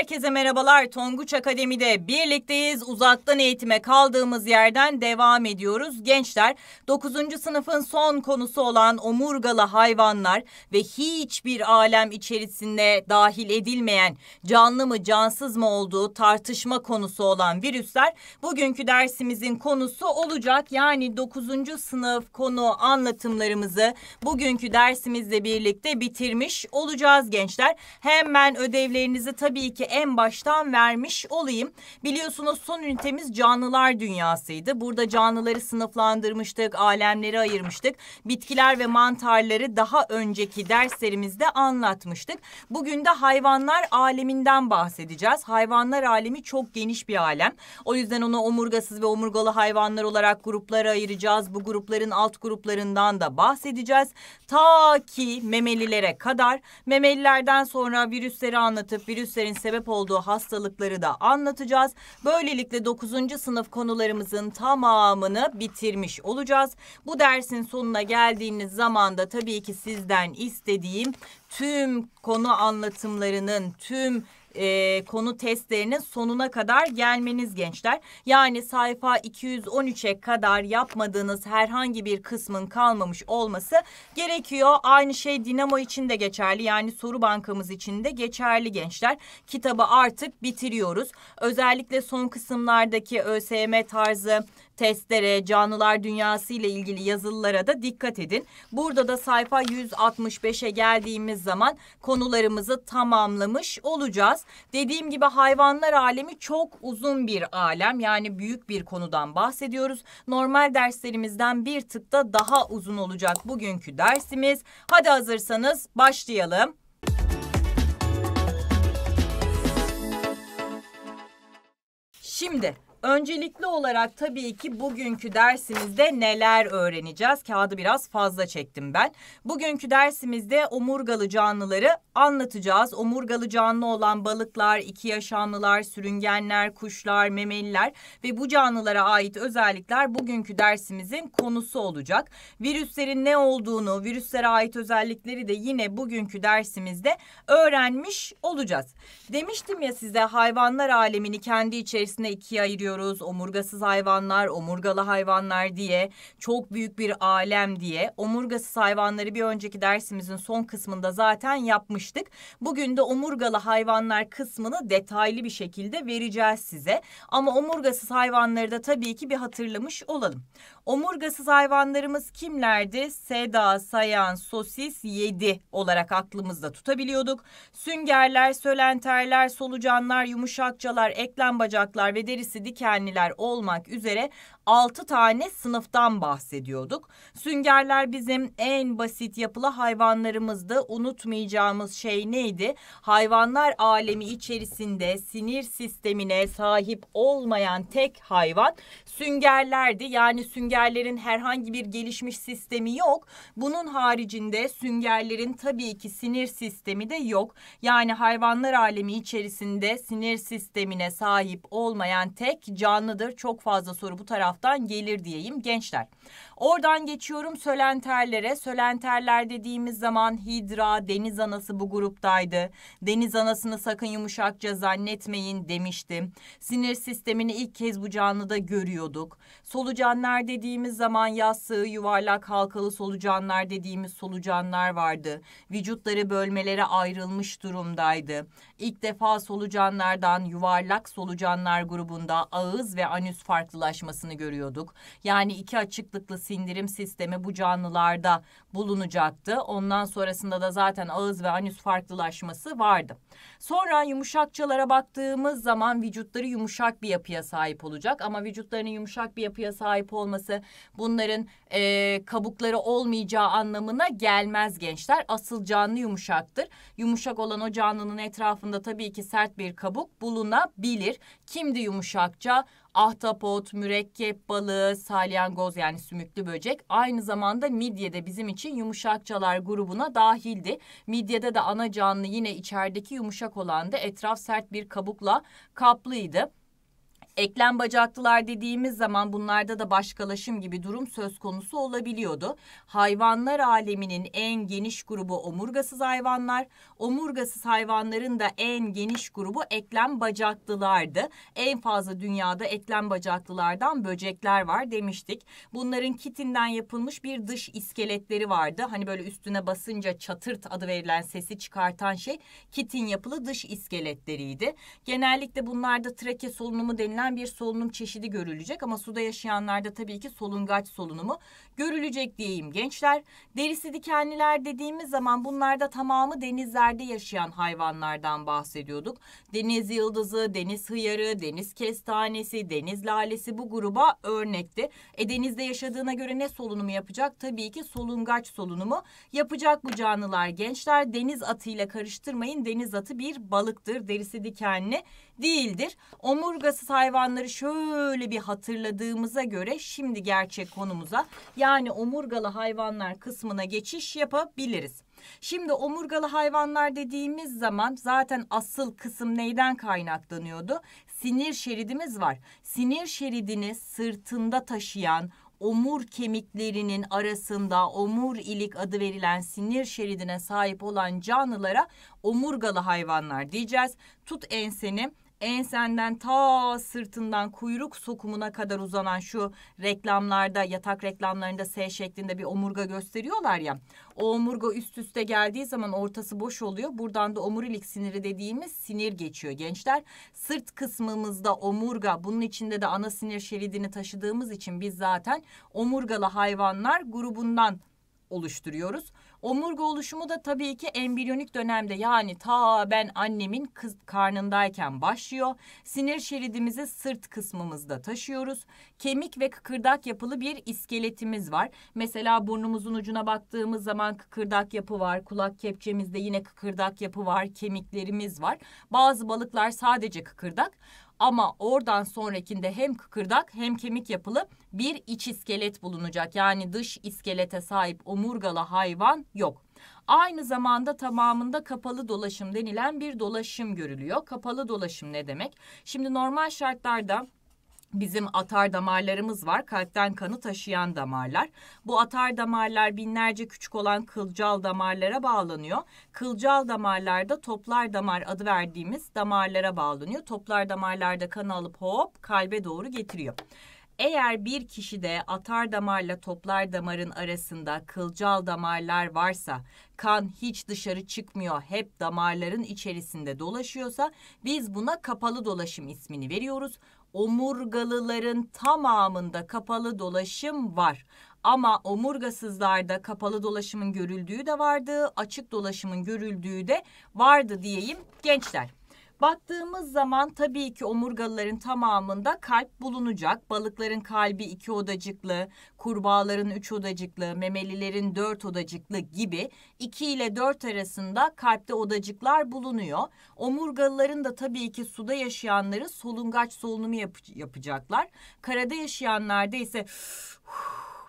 Herkese merhabalar. Tonguç Akademi'de birlikteyiz. Uzaktan eğitime kaldığımız yerden devam ediyoruz. Gençler 9. sınıfın son konusu olan omurgalı hayvanlar ve hiçbir alem içerisinde dahil edilmeyen canlı mı cansız mı olduğu tartışma konusu olan virüsler bugünkü dersimizin konusu olacak. Yani 9. sınıf konu anlatımlarımızı bugünkü dersimizle birlikte bitirmiş olacağız gençler. Hemen ödevlerinizi tabii ki en baştan vermiş olayım. Biliyorsunuz son ünitemiz canlılar dünyasıydı. Burada canlıları sınıflandırmıştık, alemleri ayırmıştık. Bitkiler ve mantarları daha önceki derslerimizde anlatmıştık. Bugün de hayvanlar aleminden bahsedeceğiz. Hayvanlar alemi çok geniş bir alem. O yüzden onu omurgasız ve omurgalı hayvanlar olarak gruplara ayıracağız. Bu grupların alt gruplarından da bahsedeceğiz. Ta ki memelilere kadar memelilerden sonra virüsleri anlatıp virüslerin sebeplerini sebep olduğu hastalıkları da anlatacağız. Böylelikle 9. sınıf konularımızın tamamını bitirmiş olacağız. Bu dersin sonuna geldiğiniz zaman da tabii ki sizden istediğim tüm konu anlatımlarının, tüm e, konu testlerinin sonuna kadar gelmeniz gençler. Yani sayfa 213'e kadar yapmadığınız herhangi bir kısmın kalmamış olması gerekiyor. Aynı şey Dinamo için de geçerli yani soru bankamız için de geçerli gençler. Kitabı artık bitiriyoruz. Özellikle son kısımlardaki ÖSYM tarzı Testlere, canlılar dünyası ile ilgili yazılılara da dikkat edin. Burada da sayfa 165'e geldiğimiz zaman konularımızı tamamlamış olacağız. Dediğim gibi hayvanlar alemi çok uzun bir alem yani büyük bir konudan bahsediyoruz. Normal derslerimizden bir tık da daha uzun olacak bugünkü dersimiz. Hadi hazırsanız başlayalım. Şimdi Öncelikli olarak tabii ki bugünkü dersimizde neler öğreneceğiz? Kağıdı biraz fazla çektim ben. Bugünkü dersimizde omurgalı canlıları anlatacağız. Omurgalı canlı olan balıklar, iki yaşamlılar, sürüngenler, kuşlar, memeliler ve bu canlılara ait özellikler bugünkü dersimizin konusu olacak. Virüslerin ne olduğunu, virüslere ait özellikleri de yine bugünkü dersimizde öğrenmiş olacağız. Demiştim ya size hayvanlar alemini kendi içerisinde ikiye ayırıyor konuşuyoruz. Omurgasız hayvanlar, omurgalı hayvanlar diye çok büyük bir alem diye. Omurgasız hayvanları bir önceki dersimizin son kısmında zaten yapmıştık. Bugün de omurgalı hayvanlar kısmını detaylı bir şekilde vereceğiz size. Ama omurgasız hayvanları da tabii ki bir hatırlamış olalım. Omurgasız hayvanlarımız kimlerdi? Seda, sayan, sosis, yedi olarak aklımızda tutabiliyorduk. Süngerler, sölenterler, solucanlar, yumuşakçalar, eklem bacaklar ve derisi dik dikenliler olmak üzere 6 tane sınıftan bahsediyorduk. Süngerler bizim en basit yapılı hayvanlarımızdı. unutmayacağımız şey neydi? Hayvanlar alemi içerisinde sinir sistemine sahip olmayan tek hayvan süngerlerdi. Yani süngerlerin herhangi bir gelişmiş sistemi yok. Bunun haricinde süngerlerin tabii ki sinir sistemi de yok. Yani hayvanlar alemi içerisinde sinir sistemine sahip olmayan tek canlıdır. Çok fazla soru bu tarafta taraftan gelir diyeyim gençler. Oradan geçiyorum sölenterlere. Sölenterler dediğimiz zaman hidra, deniz anası bu gruptaydı. Deniz anasını sakın yumuşakça zannetmeyin demiştim. Sinir sistemini ilk kez bu canlıda görüyorduk. Solucanlar dediğimiz zaman yassı, yuvarlak halkalı solucanlar dediğimiz solucanlar vardı. Vücutları bölmelere ayrılmış durumdaydı. İlk defa solucanlardan yuvarlak solucanlar grubunda ağız ve anüs farklılaşmasını görüyorduk. Yani iki açıklıklı sindirim sistemi bu canlılarda bulunacaktı. Ondan sonrasında da zaten ağız ve anüs farklılaşması vardı. Sonra yumuşakçalara baktığımız zaman vücutları yumuşak bir yapıya sahip olacak. Ama vücutlarının yumuşak bir yapıya sahip olması bunların e, kabukları olmayacağı anlamına gelmez gençler. Asıl canlı yumuşaktır. Yumuşak olan o canlının etrafında tabii ki sert bir kabuk bulunabilir. Kimdi yumuşakça? ahtapot, mürekkep balığı, salyangoz yani sümüklü böcek aynı zamanda midye de bizim için yumuşakçalar grubuna dahildi. Midyede de ana canlı yine içerideki yumuşak olan da etraf sert bir kabukla kaplıydı. Eklem bacaklılar dediğimiz zaman bunlarda da başkalaşım gibi durum söz konusu olabiliyordu. Hayvanlar aleminin en geniş grubu omurgasız hayvanlar. Omurgasız hayvanların da en geniş grubu eklem bacaklılardı. En fazla dünyada eklem bacaklılardan böcekler var demiştik. Bunların kitinden yapılmış bir dış iskeletleri vardı. Hani böyle üstüne basınca çatırt adı verilen sesi çıkartan şey kitin yapılı dış iskeletleriydi. Genellikle bunlarda trake solunumu denilen denilen bir solunum çeşidi görülecek ama suda yaşayanlarda tabii ki solungaç solunumu görülecek diyeyim gençler. Derisi dikenliler dediğimiz zaman bunlarda tamamı denizlerde yaşayan hayvanlardan bahsediyorduk. Deniz yıldızı, deniz hıyarı, deniz kestanesi, deniz lalesi bu gruba örnekti. E denizde yaşadığına göre ne solunumu yapacak? Tabii ki solungaç solunumu yapacak bu canlılar gençler. Deniz atıyla karıştırmayın. Deniz atı bir balıktır. Derisi dikenli değildir. Omurgasız hayvanları şöyle bir hatırladığımıza göre şimdi gerçek konumuza yani omurgalı hayvanlar kısmına geçiş yapabiliriz. Şimdi omurgalı hayvanlar dediğimiz zaman zaten asıl kısım neyden kaynaklanıyordu? Sinir şeridimiz var. Sinir şeridini sırtında taşıyan omur kemiklerinin arasında omur ilik adı verilen sinir şeridine sahip olan canlılara omurgalı hayvanlar diyeceğiz. Tut enseni ensenden ta sırtından kuyruk sokumuna kadar uzanan şu reklamlarda yatak reklamlarında S şeklinde bir omurga gösteriyorlar ya. O omurga üst üste geldiği zaman ortası boş oluyor. Buradan da omurilik siniri dediğimiz sinir geçiyor gençler. Sırt kısmımızda omurga bunun içinde de ana sinir şeridini taşıdığımız için biz zaten omurgalı hayvanlar grubundan oluşturuyoruz. Omurga oluşumu da tabii ki embriyonik dönemde yani ta ben annemin kız karnındayken başlıyor. Sinir şeridimizi sırt kısmımızda taşıyoruz. Kemik ve kıkırdak yapılı bir iskeletimiz var. Mesela burnumuzun ucuna baktığımız zaman kıkırdak yapı var. Kulak kepçemizde yine kıkırdak yapı var. Kemiklerimiz var. Bazı balıklar sadece kıkırdak. Ama oradan sonrakinde hem kıkırdak hem kemik yapılı bir iç iskelet bulunacak. Yani dış iskelete sahip omurgalı hayvan yok. Aynı zamanda tamamında kapalı dolaşım denilen bir dolaşım görülüyor. Kapalı dolaşım ne demek? Şimdi normal şartlarda Bizim atar damarlarımız var. Kalpten kanı taşıyan damarlar. Bu atar damarlar binlerce küçük olan kılcal damarlara bağlanıyor. Kılcal damarlarda toplar damar adı verdiğimiz damarlara bağlanıyor. Toplar damarlarda kanı alıp hop kalbe doğru getiriyor. Eğer bir kişide atar damarla toplar damarın arasında kılcal damarlar varsa, kan hiç dışarı çıkmıyor, hep damarların içerisinde dolaşıyorsa biz buna kapalı dolaşım ismini veriyoruz omurgalıların tamamında kapalı dolaşım var. Ama omurgasızlarda kapalı dolaşımın görüldüğü de vardı, açık dolaşımın görüldüğü de vardı diyeyim gençler. Baktığımız zaman tabii ki omurgalıların tamamında kalp bulunacak. Balıkların kalbi iki odacıklı, kurbağaların üç odacıklı, memelilerin dört odacıklı gibi iki ile dört arasında kalpte odacıklar bulunuyor. Omurgalıların da tabii ki suda yaşayanları solungaç solunumu yap yapacaklar. Karada yaşayanlarda ise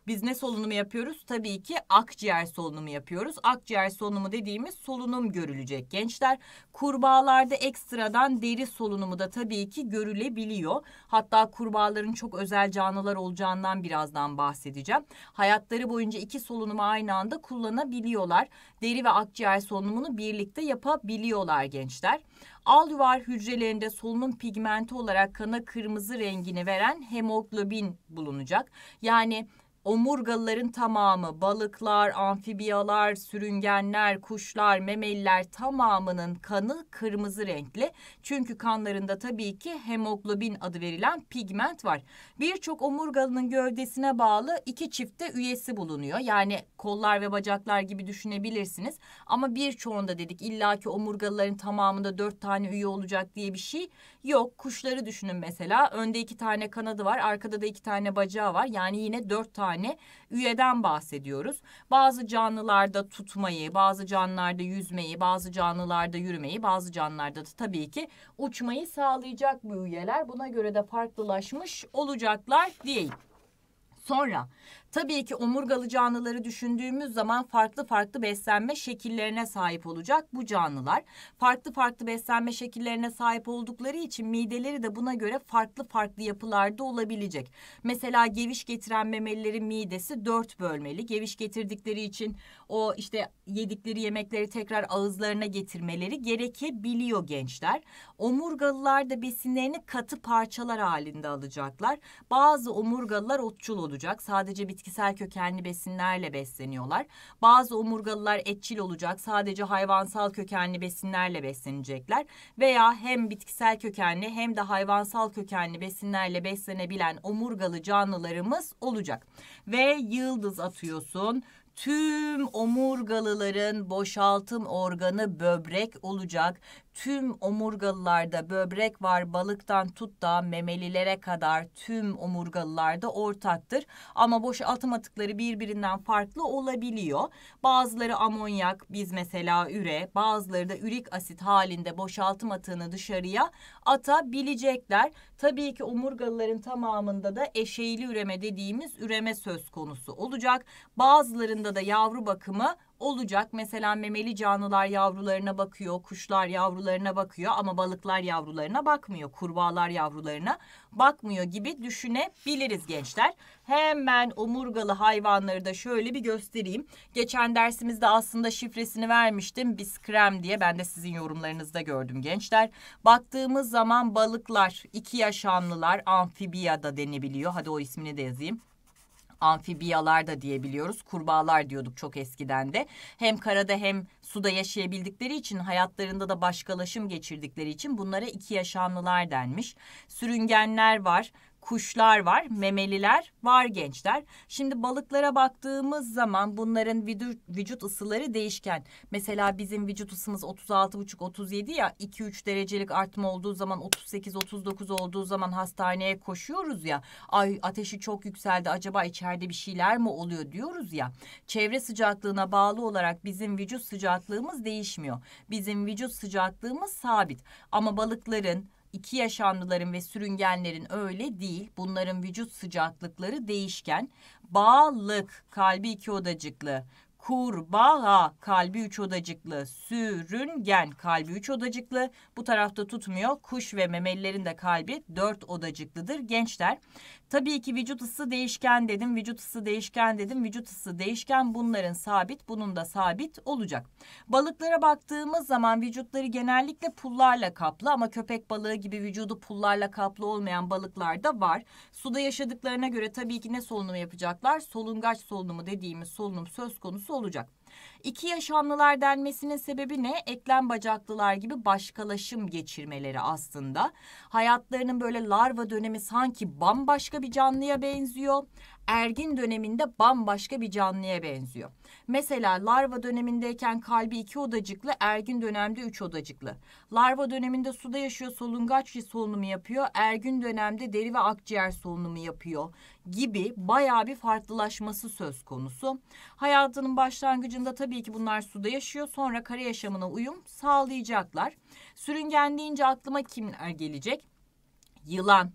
biz ne solunumu yapıyoruz? Tabii ki akciğer solunumu yapıyoruz. Akciğer solunumu dediğimiz solunum görülecek gençler. Kurbağalarda ekstradan deri solunumu da tabii ki görülebiliyor. Hatta kurbağaların çok özel canlılar olacağından birazdan bahsedeceğim. Hayatları boyunca iki solunumu aynı anda kullanabiliyorlar. Deri ve akciğer solunumunu birlikte yapabiliyorlar gençler. Alüvar hücrelerinde solunum pigmenti olarak kana kırmızı rengini veren hemoglobin bulunacak. Yani omurgalıların tamamı balıklar, amfibiyalar, sürüngenler, kuşlar, memeliler tamamının kanı kırmızı renkli. Çünkü kanlarında tabii ki hemoglobin adı verilen pigment var. Birçok omurgalının gövdesine bağlı iki çifte üyesi bulunuyor. Yani kollar ve bacaklar gibi düşünebilirsiniz. Ama birçoğunda dedik illaki omurgalıların tamamında dört tane üye olacak diye bir şey Yok kuşları düşünün mesela. Önde iki tane kanadı var. Arkada da iki tane bacağı var. Yani yine dört tane üyeden bahsediyoruz. Bazı canlılarda tutmayı, bazı canlılarda yüzmeyi, bazı canlılarda yürümeyi, bazı canlılarda da tabii ki uçmayı sağlayacak bu üyeler. Buna göre de farklılaşmış olacaklar diyeyim. Sonra Tabii ki omurgalı canlıları düşündüğümüz zaman farklı farklı beslenme şekillerine sahip olacak bu canlılar. Farklı farklı beslenme şekillerine sahip oldukları için mideleri de buna göre farklı farklı yapılarda olabilecek. Mesela geviş getiren memelilerin midesi dört bölmeli. Geviş getirdikleri için o işte yedikleri yemekleri tekrar ağızlarına getirmeleri gerekebiliyor gençler. Omurgalılar da besinlerini katı parçalar halinde alacaklar. Bazı omurgalılar otçul olacak. Sadece bitkisel kökenli besinlerle besleniyorlar. Bazı omurgalılar etçil olacak. Sadece hayvansal kökenli besinlerle beslenecekler. Veya hem bitkisel kökenli hem de hayvansal kökenli besinlerle beslenebilen omurgalı canlılarımız olacak. Ve yıldız atıyorsun, tüm omurgalıların boşaltım organı böbrek olacak tüm omurgalılarda böbrek var balıktan tut da memelilere kadar tüm omurgalılarda ortaktır. Ama boşaltım atıkları birbirinden farklı olabiliyor. Bazıları amonyak biz mesela üre bazıları da ürik asit halinde boşaltım atığını dışarıya atabilecekler. Tabii ki omurgalıların tamamında da eşeğili üreme dediğimiz üreme söz konusu olacak. Bazılarında da yavru bakımı olacak. Mesela memeli canlılar yavrularına bakıyor, kuşlar yavrularına bakıyor ama balıklar yavrularına bakmıyor, kurbağalar yavrularına bakmıyor gibi düşünebiliriz gençler. Hemen omurgalı hayvanları da şöyle bir göstereyim. Geçen dersimizde aslında şifresini vermiştim. Biskrem diye ben de sizin yorumlarınızda gördüm gençler. Baktığımız zaman balıklar, iki yaşamlılar, amfibiya da denebiliyor. Hadi o ismini de yazayım amfibiyalar da diyebiliyoruz. Kurbağalar diyorduk çok eskiden de. Hem karada hem suda yaşayabildikleri için hayatlarında da başkalaşım geçirdikleri için bunlara iki yaşamlılar denmiş. Sürüngenler var kuşlar var, memeliler var gençler. Şimdi balıklara baktığımız zaman bunların vücut ısıları değişken. Mesela bizim vücut ısımız 36,5-37 ya 2-3 derecelik artma olduğu zaman 38-39 olduğu zaman hastaneye koşuyoruz ya. Ay ateşi çok yükseldi acaba içeride bir şeyler mi oluyor diyoruz ya. Çevre sıcaklığına bağlı olarak bizim vücut sıcaklığımız değişmiyor. Bizim vücut sıcaklığımız sabit ama balıkların iki yaşamlıların ve sürüngenlerin öyle değil. Bunların vücut sıcaklıkları değişken. Bağlık kalbi iki odacıklı, kurbağa kalbi üç odacıklı, sürüngen kalbi üç odacıklı. Bu tarafta tutmuyor. Kuş ve memelilerin de kalbi dört odacıklıdır gençler. Tabii ki vücut ısı değişken dedim, vücut ısı değişken dedim, vücut ısı değişken bunların sabit, bunun da sabit olacak. Balıklara baktığımız zaman vücutları genellikle pullarla kaplı ama köpek balığı gibi vücudu pullarla kaplı olmayan balıklar da var. Suda yaşadıklarına göre tabii ki ne solunumu yapacaklar? Solungaç solunumu dediğimiz solunum söz konusu olacak. İki yaşamlılar denmesinin sebebi ne? Eklem bacaklılar gibi başkalaşım geçirmeleri aslında. Hayatlarının böyle larva dönemi sanki bambaşka bir canlıya benziyor. Ergin döneminde bambaşka bir canlıya benziyor. Mesela larva dönemindeyken kalbi iki odacıklı, ergin dönemde üç odacıklı. Larva döneminde suda yaşıyor, solungaç solunumu yapıyor. Ergin dönemde deri ve akciğer solunumu yapıyor gibi baya bir farklılaşması söz konusu. Hayatının başlangıcında tabii ki bunlar suda yaşıyor. Sonra kara yaşamına uyum sağlayacaklar. Sürüngen deyince aklıma kimler gelecek? Yılan,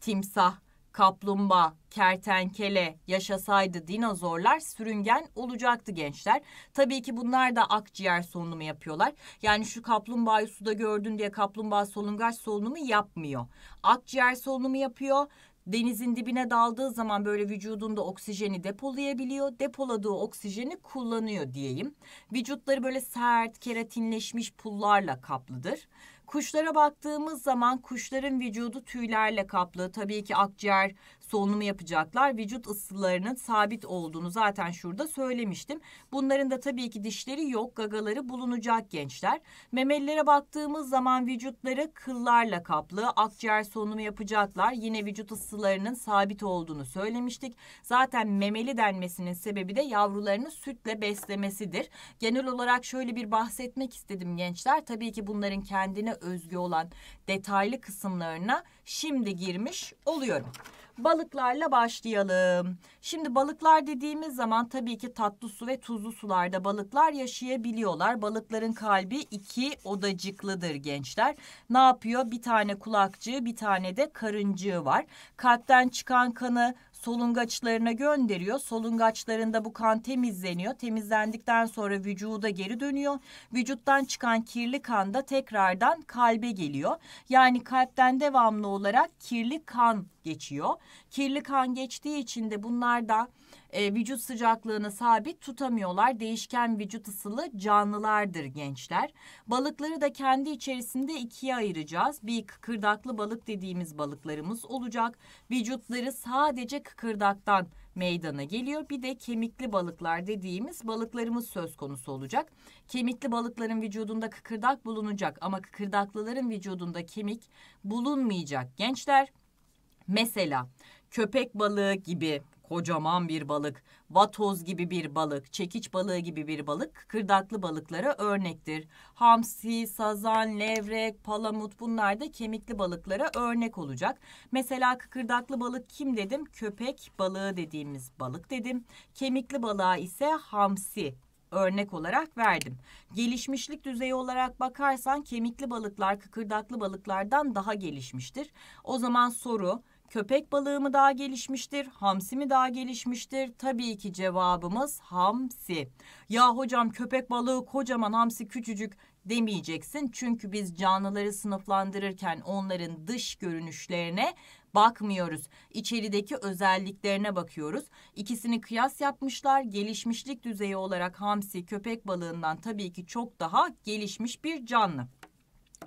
timsah, kaplumbağa, kertenkele yaşasaydı dinozorlar sürüngen olacaktı gençler. Tabii ki bunlar da akciğer solunumu yapıyorlar. Yani şu kaplumbağayı suda gördün diye kaplumbağa solungaç solunumu yapmıyor. Akciğer solunumu yapıyor denizin dibine daldığı zaman böyle vücudunda oksijeni depolayabiliyor. Depoladığı oksijeni kullanıyor diyeyim. Vücutları böyle sert, keratinleşmiş pullarla kaplıdır. Kuşlara baktığımız zaman kuşların vücudu tüylerle kaplı. Tabii ki akciğer solunumu yapacaklar. Vücut ısılarının sabit olduğunu zaten şurada söylemiştim. Bunların da tabii ki dişleri yok, gagaları bulunacak gençler. Memelilere baktığımız zaman vücutları kıllarla kaplı. Akciğer solunumu yapacaklar. Yine vücut ısılarının sabit olduğunu söylemiştik. Zaten memeli denmesinin sebebi de yavrularını sütle beslemesidir. Genel olarak şöyle bir bahsetmek istedim gençler. Tabii ki bunların kendine özgü olan detaylı kısımlarına şimdi girmiş oluyorum. Balıklarla başlayalım. Şimdi balıklar dediğimiz zaman tabii ki tatlı su ve tuzlu sularda balıklar yaşayabiliyorlar. Balıkların kalbi iki odacıklıdır gençler. Ne yapıyor? Bir tane kulakçığı, bir tane de karıncığı var. Kalpten çıkan kanı solungaçlarına gönderiyor. Solungaçlarında bu kan temizleniyor. Temizlendikten sonra vücuda geri dönüyor. Vücuttan çıkan kirli kan da tekrardan kalbe geliyor. Yani kalpten devamlı olarak kirli kan geçiyor. Kirli kan geçtiği için de bunlar da e, vücut sıcaklığını sabit tutamıyorlar. Değişken vücut ısılı canlılardır gençler. Balıkları da kendi içerisinde ikiye ayıracağız. Bir kıkırdaklı balık dediğimiz balıklarımız olacak. Vücutları sadece kıkırdaktan meydana geliyor. Bir de kemikli balıklar dediğimiz balıklarımız söz konusu olacak. Kemikli balıkların vücudunda kıkırdak bulunacak ama kıkırdaklıların vücudunda kemik bulunmayacak gençler. Mesela köpek balığı gibi kocaman bir balık, vatoz gibi bir balık, çekiç balığı gibi bir balık kıkırdaklı balıklara örnektir. Hamsi, sazan, levrek, palamut bunlar da kemikli balıklara örnek olacak. Mesela kıkırdaklı balık kim dedim? Köpek balığı dediğimiz balık dedim. Kemikli balığa ise hamsi örnek olarak verdim. Gelişmişlik düzeyi olarak bakarsan kemikli balıklar kıkırdaklı balıklardan daha gelişmiştir. O zaman soru Köpek balığı mı daha gelişmiştir, hamsi mi daha gelişmiştir? Tabii ki cevabımız hamsi. Ya hocam köpek balığı kocaman, hamsi küçücük demeyeceksin. Çünkü biz canlıları sınıflandırırken onların dış görünüşlerine bakmıyoruz. İçerideki özelliklerine bakıyoruz. İkisini kıyas yapmışlar. Gelişmişlik düzeyi olarak hamsi köpek balığından tabii ki çok daha gelişmiş bir canlı.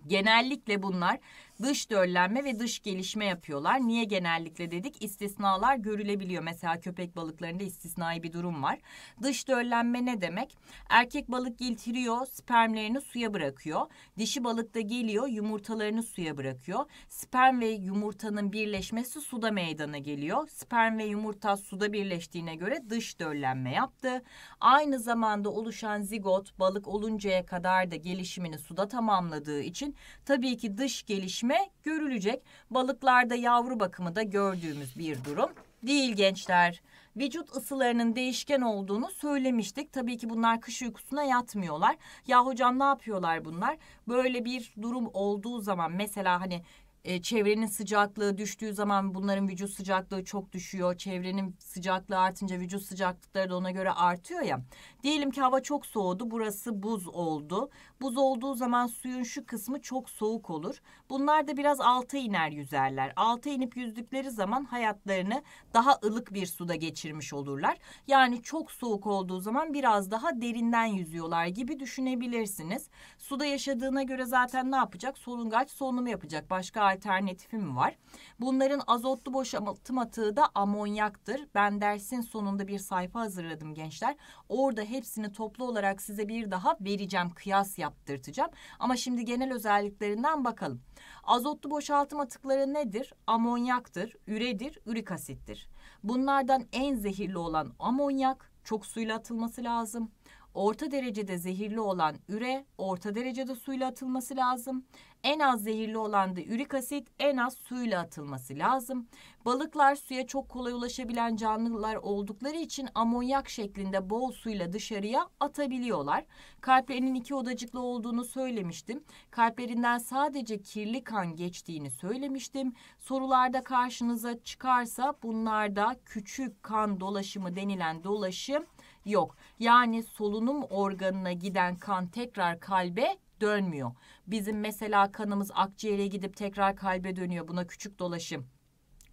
Genellikle bunlar dış döllenme ve dış gelişme yapıyorlar. Niye genellikle dedik? İstisnalar görülebiliyor. Mesela köpek balıklarında istisnai bir durum var. Dış döllenme ne demek? Erkek balık getiriyor, spermlerini suya bırakıyor. Dişi balık da geliyor, yumurtalarını suya bırakıyor. Sperm ve yumurtanın birleşmesi suda meydana geliyor. Sperm ve yumurta suda birleştiğine göre dış döllenme yaptı. Aynı zamanda oluşan zigot balık oluncaya kadar da gelişimini suda tamamladığı için tabii ki dış gelişme gelişme görülecek. Balıklarda yavru bakımı da gördüğümüz bir durum değil gençler. Vücut ısılarının değişken olduğunu söylemiştik. Tabii ki bunlar kış uykusuna yatmıyorlar. Ya hocam ne yapıyorlar bunlar? Böyle bir durum olduğu zaman mesela hani e, çevrenin sıcaklığı düştüğü zaman bunların vücut sıcaklığı çok düşüyor. Çevrenin sıcaklığı artınca vücut sıcaklıkları da ona göre artıyor ya. Diyelim ki hava çok soğudu, burası buz oldu. Buz olduğu zaman suyun şu kısmı çok soğuk olur. Bunlar da biraz alta iner yüzerler. Alta inip yüzdükleri zaman hayatlarını daha ılık bir suda geçirmiş olurlar. Yani çok soğuk olduğu zaman biraz daha derinden yüzüyorlar gibi düşünebilirsiniz. Suda yaşadığına göre zaten ne yapacak? Solungaç solunumu yapacak. Başka alternatifi mi var? Bunların azotlu boşaltım atığı da amonyaktır. Ben dersin sonunda bir sayfa hazırladım gençler. Orada hepsini toplu olarak size bir daha vereceğim kıyas yap yaptırtacağım. Ama şimdi genel özelliklerinden bakalım. Azotlu boşaltım atıkları nedir? Amonyaktır, üredir, ürik asittir. Bunlardan en zehirli olan amonyak çok suyla atılması lazım orta derecede zehirli olan üre orta derecede suyla atılması lazım. En az zehirli olan da ürik asit en az suyla atılması lazım. Balıklar suya çok kolay ulaşabilen canlılar oldukları için amonyak şeklinde bol suyla dışarıya atabiliyorlar. Kalplerinin iki odacıklı olduğunu söylemiştim. Kalplerinden sadece kirli kan geçtiğini söylemiştim. Sorularda karşınıza çıkarsa bunlarda küçük kan dolaşımı denilen dolaşım yok. Yani solunum organına giden kan tekrar kalbe dönmüyor. Bizim mesela kanımız akciğere gidip tekrar kalbe dönüyor. Buna küçük dolaşım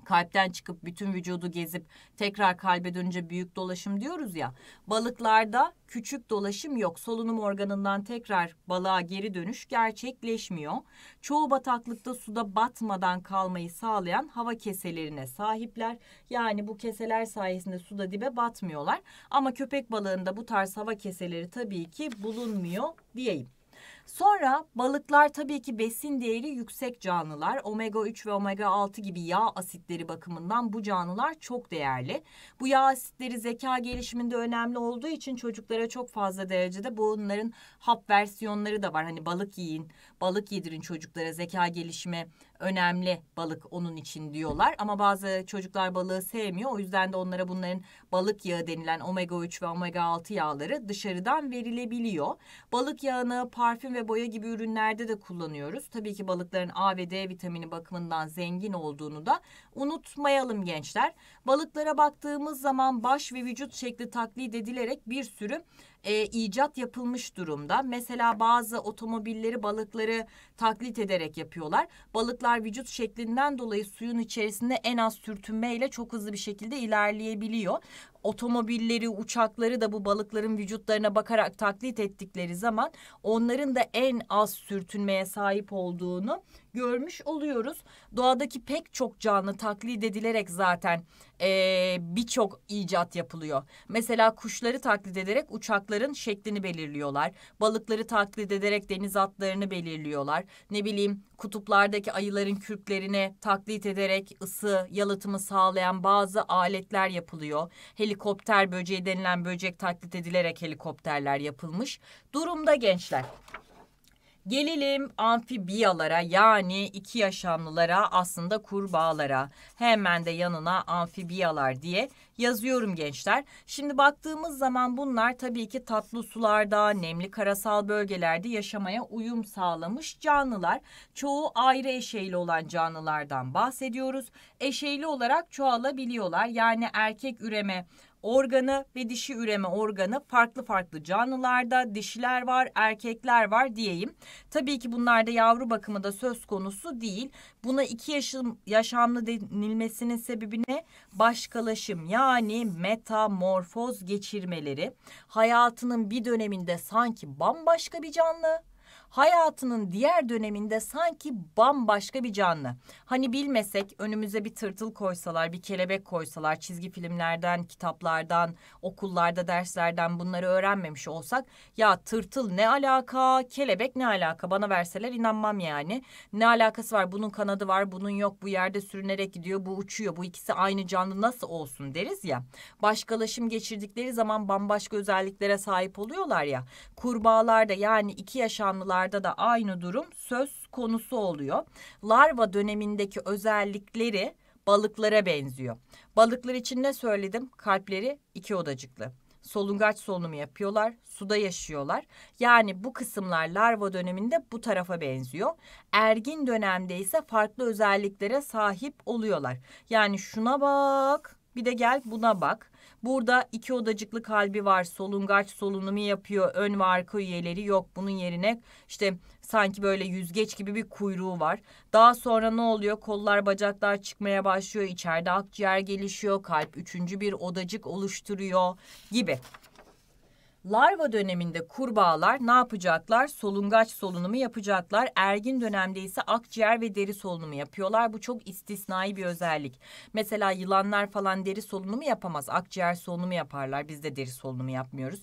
kalpten çıkıp bütün vücudu gezip tekrar kalbe dönünce büyük dolaşım diyoruz ya. Balıklarda küçük dolaşım yok. Solunum organından tekrar balığa geri dönüş gerçekleşmiyor. Çoğu bataklıkta suda batmadan kalmayı sağlayan hava keselerine sahipler. Yani bu keseler sayesinde suda dibe batmıyorlar. Ama köpek balığında bu tarz hava keseleri tabii ki bulunmuyor diyeyim. Sonra balıklar tabii ki besin değeri yüksek canlılar. Omega 3 ve omega 6 gibi yağ asitleri bakımından bu canlılar çok değerli. Bu yağ asitleri zeka gelişiminde önemli olduğu için çocuklara çok fazla derecede bunların hap versiyonları da var. Hani balık yiyin, balık yedirin çocuklara zeka gelişimi önemli balık onun için diyorlar. Ama bazı çocuklar balığı sevmiyor. O yüzden de onlara bunların balık yağı denilen omega 3 ve omega 6 yağları dışarıdan verilebiliyor. Balık yağını parfüm ve boya gibi ürünlerde de kullanıyoruz. Tabii ki balıkların A ve D vitamini bakımından zengin olduğunu da unutmayalım gençler. Balıklara baktığımız zaman baş ve vücut şekli taklit edilerek bir sürü e, icat yapılmış durumda. Mesela bazı otomobilleri balıkları taklit ederek yapıyorlar. Balıklar vücut şeklinden dolayı suyun içerisinde en az sürtünmeyle çok hızlı bir şekilde ilerleyebiliyor otomobilleri, uçakları da bu balıkların vücutlarına bakarak taklit ettikleri zaman onların da en az sürtünmeye sahip olduğunu görmüş oluyoruz. Doğadaki pek çok canlı taklit edilerek zaten e, birçok icat yapılıyor. Mesela kuşları taklit ederek uçakların şeklini belirliyorlar. Balıkları taklit ederek deniz atlarını belirliyorlar. Ne bileyim kutuplardaki ayıların kürklerini taklit ederek ısı yalıtımı sağlayan bazı aletler yapılıyor. Helikopter böceği denilen böcek taklit edilerek helikopterler yapılmış. Durumda gençler. Gelelim amfibiyalara yani iki yaşamlılara aslında kurbağalara. Hemen de yanına amfibiyalar diye yazıyorum gençler. Şimdi baktığımız zaman bunlar tabii ki tatlı sularda, nemli karasal bölgelerde yaşamaya uyum sağlamış canlılar. Çoğu ayrı eşeyli olan canlılardan bahsediyoruz. Eşeyli olarak çoğalabiliyorlar. Yani erkek üreme organı ve dişi üreme organı farklı farklı canlılarda dişiler var, erkekler var diyeyim. Tabii ki bunlarda yavru bakımı da söz konusu değil. Buna iki yaşım, yaşamlı denilmesinin sebebi ne? Başkalaşım yani metamorfoz geçirmeleri. Hayatının bir döneminde sanki bambaşka bir canlı, hayatının diğer döneminde sanki bambaşka bir canlı. Hani bilmesek önümüze bir tırtıl koysalar, bir kelebek koysalar, çizgi filmlerden, kitaplardan, okullarda, derslerden bunları öğrenmemiş olsak ya tırtıl ne alaka, kelebek ne alaka bana verseler inanmam yani. Ne alakası var? Bunun kanadı var, bunun yok. Bu yerde sürünerek gidiyor, bu uçuyor. Bu ikisi aynı canlı nasıl olsun deriz ya. Başkalaşım geçirdikleri zaman bambaşka özelliklere sahip oluyorlar ya. Kurbağalarda yani iki yaşamlılar larvalarda da aynı durum söz konusu oluyor. Larva dönemindeki özellikleri balıklara benziyor. Balıklar için ne söyledim? Kalpleri iki odacıklı. Solungaç solunumu yapıyorlar, suda yaşıyorlar. Yani bu kısımlar larva döneminde bu tarafa benziyor. Ergin dönemde ise farklı özelliklere sahip oluyorlar. Yani şuna bak, bir de gel buna bak. Burada iki odacıklı kalbi var. Solungaç solunumu yapıyor. Ön ve arka üyeleri yok. Bunun yerine işte sanki böyle yüzgeç gibi bir kuyruğu var. Daha sonra ne oluyor? Kollar bacaklar çıkmaya başlıyor. İçeride akciğer gelişiyor. Kalp üçüncü bir odacık oluşturuyor gibi. Larva döneminde kurbağalar ne yapacaklar? Solungaç solunumu yapacaklar. Ergin dönemde ise akciğer ve deri solunumu yapıyorlar. Bu çok istisnai bir özellik. Mesela yılanlar falan deri solunumu yapamaz. Akciğer solunumu yaparlar. Biz de deri solunumu yapmıyoruz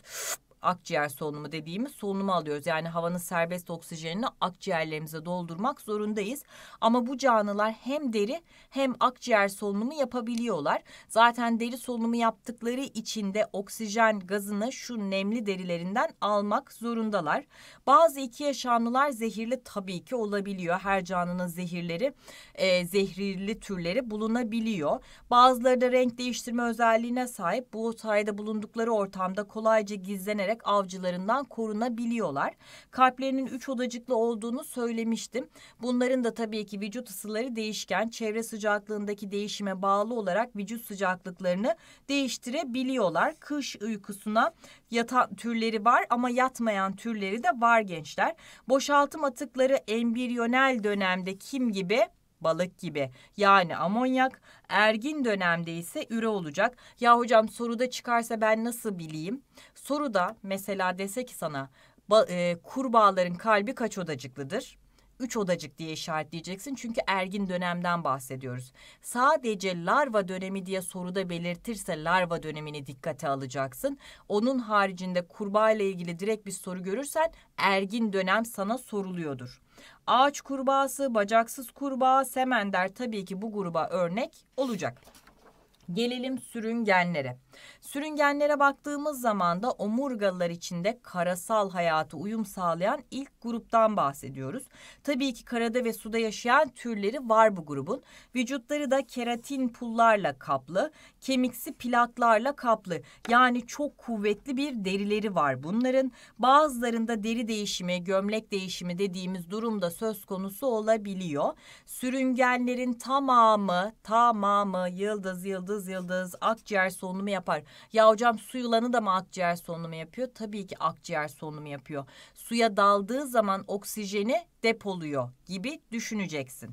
akciğer solunumu dediğimiz solunumu alıyoruz. Yani havanın serbest oksijenini akciğerlerimize doldurmak zorundayız. Ama bu canlılar hem deri hem akciğer solunumu yapabiliyorlar. Zaten deri solunumu yaptıkları için de oksijen gazını şu nemli derilerinden almak zorundalar. Bazı iki yaşamlılar zehirli tabii ki olabiliyor. Her canlının zehirleri, e, zehirli türleri bulunabiliyor. Bazıları da renk değiştirme özelliğine sahip. Bu sayede bulundukları ortamda kolayca gizlenerek beslenerek avcılarından korunabiliyorlar. Kalplerinin üç odacıklı olduğunu söylemiştim. Bunların da tabii ki vücut ısıları değişken, çevre sıcaklığındaki değişime bağlı olarak vücut sıcaklıklarını değiştirebiliyorlar. Kış uykusuna yatan türleri var ama yatmayan türleri de var gençler. Boşaltım atıkları embriyonel dönemde kim gibi balık gibi. Yani amonyak ergin dönemde ise üre olacak. Ya hocam soruda çıkarsa ben nasıl bileyim? Soruda mesela dese ki sana e, kurbağaların kalbi kaç odacıklıdır? 3 odacık diye işaretleyeceksin çünkü ergin dönemden bahsediyoruz. Sadece larva dönemi diye soruda belirtirse larva dönemini dikkate alacaksın. Onun haricinde kurbağa ile ilgili direkt bir soru görürsen ergin dönem sana soruluyordur. Ağaç kurbağası, bacaksız kurbağa, semender tabii ki bu gruba örnek olacak. Gelelim sürüngenlere. Sürüngenlere baktığımız zaman da omurgalılar içinde karasal hayatı uyum sağlayan ilk gruptan bahsediyoruz. Tabii ki karada ve suda yaşayan türleri var bu grubun. Vücutları da keratin pullarla kaplı, kemiksi plaklarla kaplı. Yani çok kuvvetli bir derileri var bunların. Bazılarında deri değişimi, gömlek değişimi dediğimiz durumda söz konusu olabiliyor. Sürüngenlerin tamamı, tamamı yıldız yıldız yıldız akciğer solunumu yapan yapar. Ya hocam su yılanı da mı akciğer solunumu yapıyor? Tabii ki akciğer solunumu yapıyor. Suya daldığı zaman oksijeni depoluyor gibi düşüneceksin.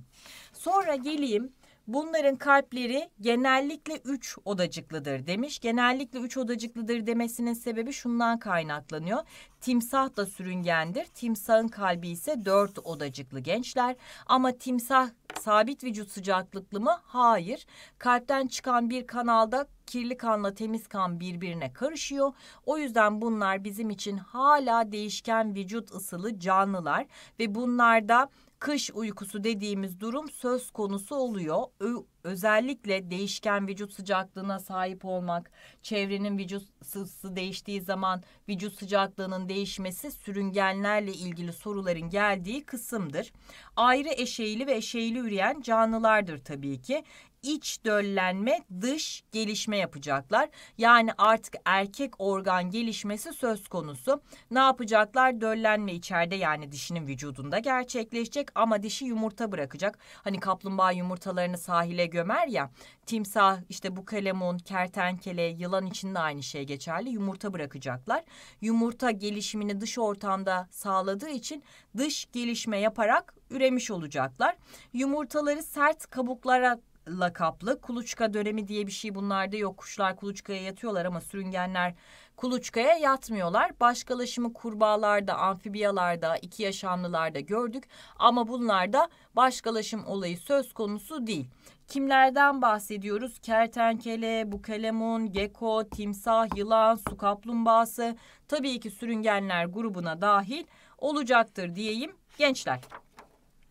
Sonra geleyim Bunların kalpleri genellikle 3 odacıklıdır demiş. Genellikle 3 odacıklıdır demesinin sebebi şundan kaynaklanıyor. Timsah da sürüngendir. Timsahın kalbi ise 4 odacıklı gençler. Ama timsah sabit vücut sıcaklıklı mı? Hayır. Kalpten çıkan bir kanalda kirli kanla temiz kan birbirine karışıyor. O yüzden bunlar bizim için hala değişken vücut ısılı canlılar ve bunlarda kış uykusu dediğimiz durum söz konusu oluyor. Ö özellikle değişken vücut sıcaklığına sahip olmak, çevrenin vücut ısısı değiştiği zaman vücut sıcaklığının değişmesi sürüngenlerle ilgili soruların geldiği kısımdır. Ayrı eşeğili ve eşeğili üreyen canlılardır tabii ki iç döllenme, dış gelişme yapacaklar. Yani artık erkek organ gelişmesi söz konusu. Ne yapacaklar? Döllenme içeride yani dişinin vücudunda gerçekleşecek ama dişi yumurta bırakacak. Hani kaplumbağa yumurtalarını sahile gömer ya. Timsah, işte bu kalemun, kertenkele, yılan için de aynı şey geçerli. Yumurta bırakacaklar. Yumurta gelişimini dış ortamda sağladığı için dış gelişme yaparak üremiş olacaklar. Yumurtaları sert kabuklara lakaplı. Kuluçka dönemi diye bir şey bunlarda yok. Kuşlar kuluçkaya yatıyorlar ama sürüngenler kuluçkaya yatmıyorlar. Başkalaşımı kurbağalarda, amfibiyalarda, iki yaşamlılarda gördük ama bunlarda başkalaşım olayı söz konusu değil. Kimlerden bahsediyoruz? Kertenkele, bukalemun, geko, timsah, yılan, su kaplumbağası tabii ki sürüngenler grubuna dahil olacaktır diyeyim gençler.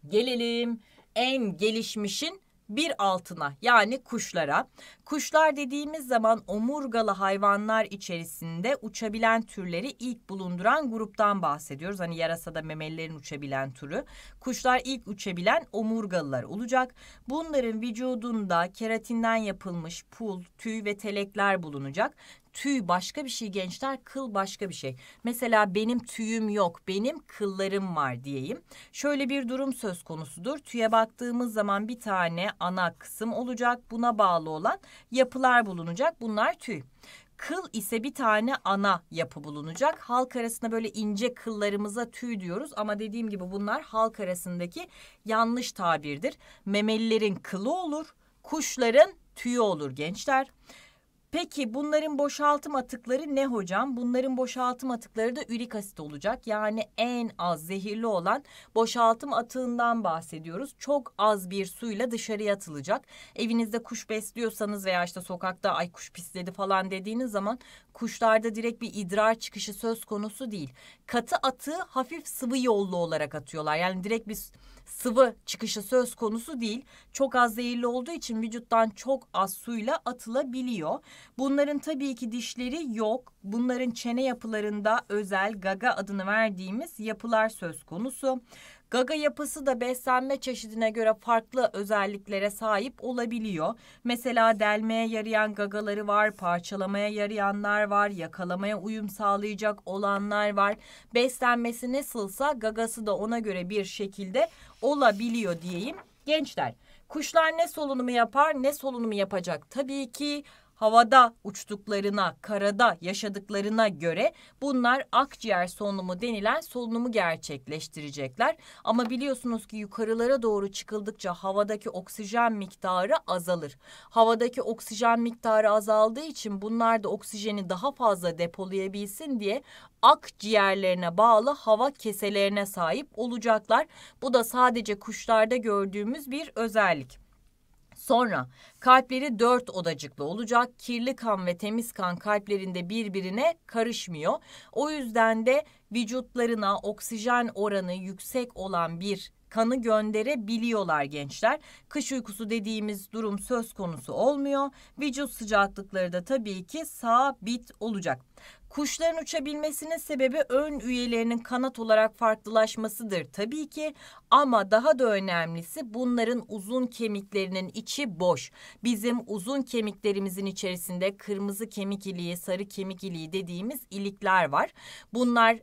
Gelelim en gelişmişin bir altına yani kuşlara. Kuşlar dediğimiz zaman omurgalı hayvanlar içerisinde uçabilen türleri ilk bulunduran gruptan bahsediyoruz. Hani yarasada memelilerin uçabilen türü. Kuşlar ilk uçabilen omurgalılar olacak. Bunların vücudunda keratinden yapılmış pul, tüy ve telekler bulunacak tüy başka bir şey gençler, kıl başka bir şey. Mesela benim tüyüm yok, benim kıllarım var diyeyim. Şöyle bir durum söz konusudur. Tüye baktığımız zaman bir tane ana kısım olacak. Buna bağlı olan yapılar bulunacak. Bunlar tüy. Kıl ise bir tane ana yapı bulunacak. Halk arasında böyle ince kıllarımıza tüy diyoruz ama dediğim gibi bunlar halk arasındaki yanlış tabirdir. Memelilerin kılı olur, kuşların tüyü olur gençler. Peki bunların boşaltım atıkları ne hocam? Bunların boşaltım atıkları da ürik asit olacak. Yani en az zehirli olan boşaltım atığından bahsediyoruz. Çok az bir suyla dışarıya atılacak. Evinizde kuş besliyorsanız veya işte sokakta ay kuş pisledi falan dediğiniz zaman kuşlarda direkt bir idrar çıkışı söz konusu değil. Katı atığı hafif sıvı yollu olarak atıyorlar. Yani direkt bir sıvı çıkışı söz konusu değil. Çok az zehirli olduğu için vücuttan çok az suyla atılabiliyor. Bunların tabii ki dişleri yok. Bunların çene yapılarında özel gaga adını verdiğimiz yapılar söz konusu. Gaga yapısı da beslenme çeşidine göre farklı özelliklere sahip olabiliyor. Mesela delmeye yarayan gagaları var, parçalamaya yarayanlar var, yakalamaya uyum sağlayacak olanlar var. Beslenmesi nasılsa gagası da ona göre bir şekilde olabiliyor diyeyim. Gençler Kuşlar ne solunumu yapar ne solunumu yapacak? Tabii ki havada uçtuklarına, karada yaşadıklarına göre bunlar akciğer solunumu denilen solunumu gerçekleştirecekler. Ama biliyorsunuz ki yukarılara doğru çıkıldıkça havadaki oksijen miktarı azalır. Havadaki oksijen miktarı azaldığı için bunlar da oksijeni daha fazla depolayabilsin diye akciğerlerine bağlı hava keselerine sahip olacaklar. Bu da sadece kuşlarda gördüğümüz bir özellik. Sonra kalpleri dört odacıklı olacak. Kirli kan ve temiz kan kalplerinde birbirine karışmıyor. O yüzden de vücutlarına oksijen oranı yüksek olan bir kanı gönderebiliyorlar gençler. Kış uykusu dediğimiz durum söz konusu olmuyor. Vücut sıcaklıkları da tabii ki sabit olacak. Kuşların uçabilmesinin sebebi ön üyelerinin kanat olarak farklılaşmasıdır tabii ki ama daha da önemlisi bunların uzun kemiklerinin içi boş. Bizim uzun kemiklerimizin içerisinde kırmızı kemik iliği, sarı kemik iliği dediğimiz ilikler var. Bunların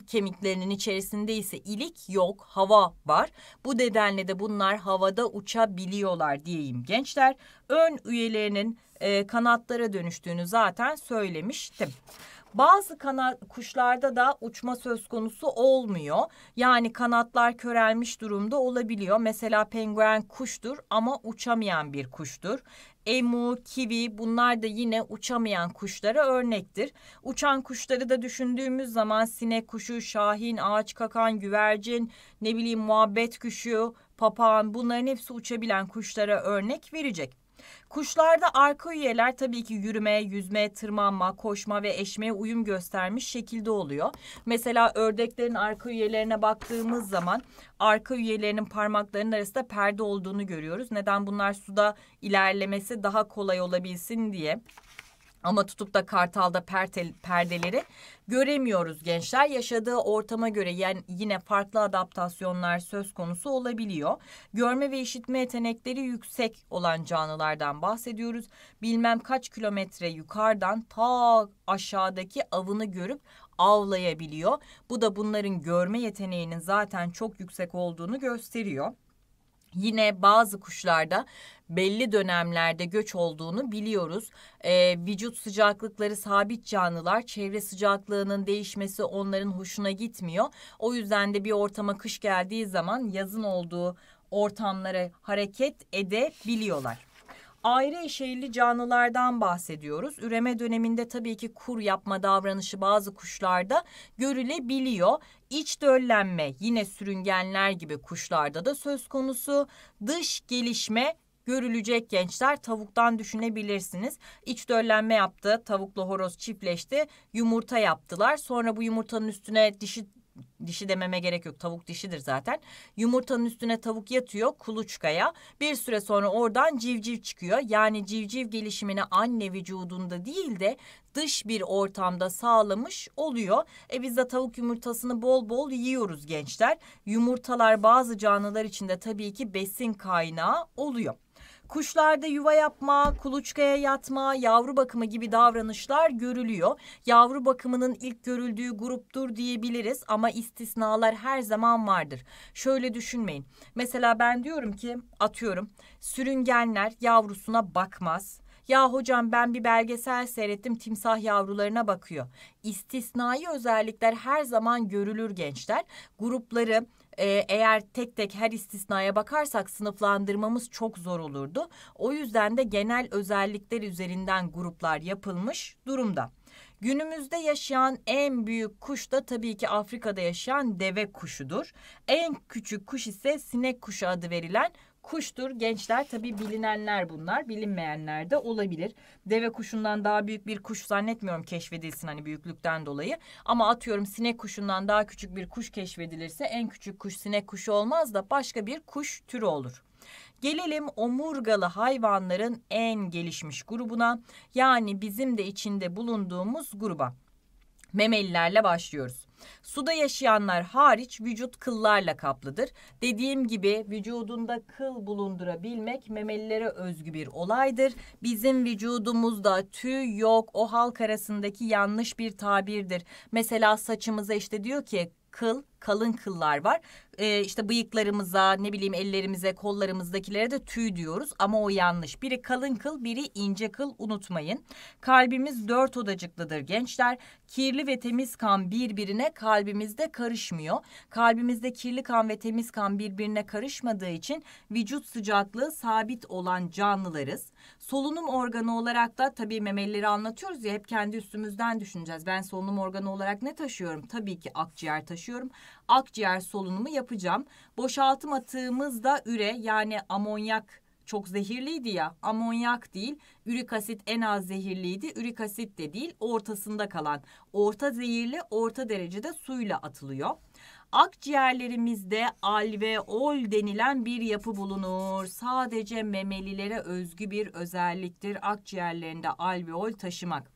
e, kemiklerinin içerisinde ise ilik yok, hava var. Bu nedenle de bunlar havada uçabiliyorlar diyeyim gençler. Ön üyelerinin e, kanatlara dönüştüğünü zaten söylemiştim. Bazı kanat kuşlarda da uçma söz konusu olmuyor. Yani kanatlar körelmiş durumda olabiliyor. Mesela penguen kuştur ama uçamayan bir kuştur. Emu, kivi bunlar da yine uçamayan kuşlara örnektir. Uçan kuşları da düşündüğümüz zaman sinek kuşu, şahin, ağaç kakan, güvercin, ne bileyim muhabbet kuşu, papağan bunların hepsi uçabilen kuşlara örnek verecek. Kuşlarda arka üyeler tabii ki yürüme, yüzme, tırmanma, koşma ve eşmeye uyum göstermiş şekilde oluyor. Mesela ördeklerin arka üyelerine baktığımız zaman arka üyelerinin parmaklarının arasında perde olduğunu görüyoruz. Neden bunlar suda ilerlemesi daha kolay olabilsin diye. Ama tutup da Kartal'da perte, perdeleri göremiyoruz gençler. Yaşadığı ortama göre yani yine farklı adaptasyonlar söz konusu olabiliyor. Görme ve işitme yetenekleri yüksek olan canlılardan bahsediyoruz. Bilmem kaç kilometre yukarıdan ta aşağıdaki avını görüp avlayabiliyor. Bu da bunların görme yeteneğinin zaten çok yüksek olduğunu gösteriyor. Yine bazı kuşlarda belli dönemlerde göç olduğunu biliyoruz. Ee, vücut sıcaklıkları sabit canlılar, çevre sıcaklığının değişmesi onların hoşuna gitmiyor. O yüzden de bir ortama kış geldiği zaman yazın olduğu ortamlara hareket edebiliyorlar ayrı eşeyli canlılardan bahsediyoruz. Üreme döneminde tabii ki kur yapma davranışı bazı kuşlarda görülebiliyor. İç döllenme yine sürüngenler gibi kuşlarda da söz konusu. Dış gelişme görülecek gençler tavuktan düşünebilirsiniz. İç döllenme yaptı, tavukla horoz çiftleşti, yumurta yaptılar. Sonra bu yumurtanın üstüne dişi dişi dememe gerek yok. Tavuk dişidir zaten. Yumurtanın üstüne tavuk yatıyor kuluçkaya. Bir süre sonra oradan civciv çıkıyor. Yani civciv gelişimini anne vücudunda değil de dış bir ortamda sağlamış oluyor. E biz de tavuk yumurtasını bol bol yiyoruz gençler. Yumurtalar bazı canlılar için de tabii ki besin kaynağı oluyor. Kuşlarda yuva yapma, kuluçkaya yatma, yavru bakımı gibi davranışlar görülüyor. Yavru bakımının ilk görüldüğü gruptur diyebiliriz ama istisnalar her zaman vardır. Şöyle düşünmeyin. Mesela ben diyorum ki atıyorum sürüngenler yavrusuna bakmaz. Ya hocam ben bir belgesel seyrettim timsah yavrularına bakıyor. İstisnai özellikler her zaman görülür gençler. Grupları ee, eğer tek tek her istisnaya bakarsak sınıflandırmamız çok zor olurdu. O yüzden de genel özellikler üzerinden gruplar yapılmış durumda. Günümüzde yaşayan en büyük kuş da tabii ki Afrika'da yaşayan deve kuşudur. En küçük kuş ise sinek kuşu adı verilen kuştur. Gençler tabi bilinenler bunlar. Bilinmeyenler de olabilir. Deve kuşundan daha büyük bir kuş zannetmiyorum keşfedilsin hani büyüklükten dolayı. Ama atıyorum sinek kuşundan daha küçük bir kuş keşfedilirse en küçük kuş sinek kuşu olmaz da başka bir kuş türü olur. Gelelim omurgalı hayvanların en gelişmiş grubuna yani bizim de içinde bulunduğumuz gruba. Memelilerle başlıyoruz. Suda yaşayanlar hariç vücut kıllarla kaplıdır. Dediğim gibi vücudunda kıl bulundurabilmek memelilere özgü bir olaydır. Bizim vücudumuzda tüy yok. O halk arasındaki yanlış bir tabirdir. Mesela saçımıza işte diyor ki kıl, kalın kıllar var. Ee, işte bıyıklarımıza, ne bileyim ellerimize, kollarımızdakilere de tüy diyoruz ama o yanlış. Biri kalın kıl, biri ince kıl unutmayın. Kalbimiz dört odacıklıdır gençler. Kirli ve temiz kan birbirine kalbimizde karışmıyor. Kalbimizde kirli kan ve temiz kan birbirine karışmadığı için vücut sıcaklığı sabit olan canlılarız. Solunum organı olarak da tabii memelileri anlatıyoruz ya hep kendi üstümüzden düşüneceğiz. Ben solunum organı olarak ne taşıyorum? Tabii ki akciğer taşıyorum çalışıyorum. Akciğer solunumu yapacağım. Boşaltım atığımız da üre yani amonyak çok zehirliydi ya amonyak değil ürik asit en az zehirliydi ürik asit de değil ortasında kalan orta zehirli orta derecede suyla atılıyor. Akciğerlerimizde alveol denilen bir yapı bulunur. Sadece memelilere özgü bir özelliktir akciğerlerinde alveol taşımak.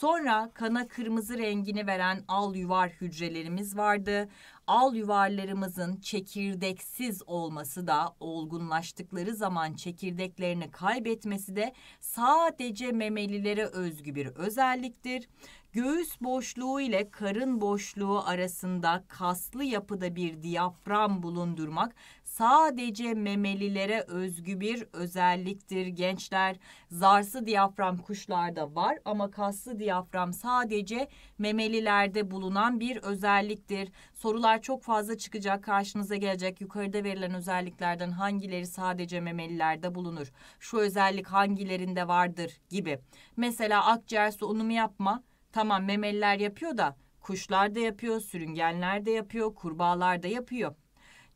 Sonra kana kırmızı rengini veren al yuvar hücrelerimiz vardı. Al yuvarlarımızın çekirdeksiz olması da olgunlaştıkları zaman çekirdeklerini kaybetmesi de sadece memelilere özgü bir özelliktir. Göğüs boşluğu ile karın boşluğu arasında kaslı yapıda bir diyafram bulundurmak sadece memelilere özgü bir özelliktir gençler. Zarsı diyafram kuşlarda var ama kaslı diyafram sadece memelilerde bulunan bir özelliktir. Sorular çok fazla çıkacak, karşınıza gelecek. Yukarıda verilen özelliklerden hangileri sadece memelilerde bulunur? Şu özellik hangilerinde vardır gibi. Mesela akciğer solunumu yapma. Tamam memeliler yapıyor da kuşlar da yapıyor, sürüngenler de yapıyor, kurbağalar da yapıyor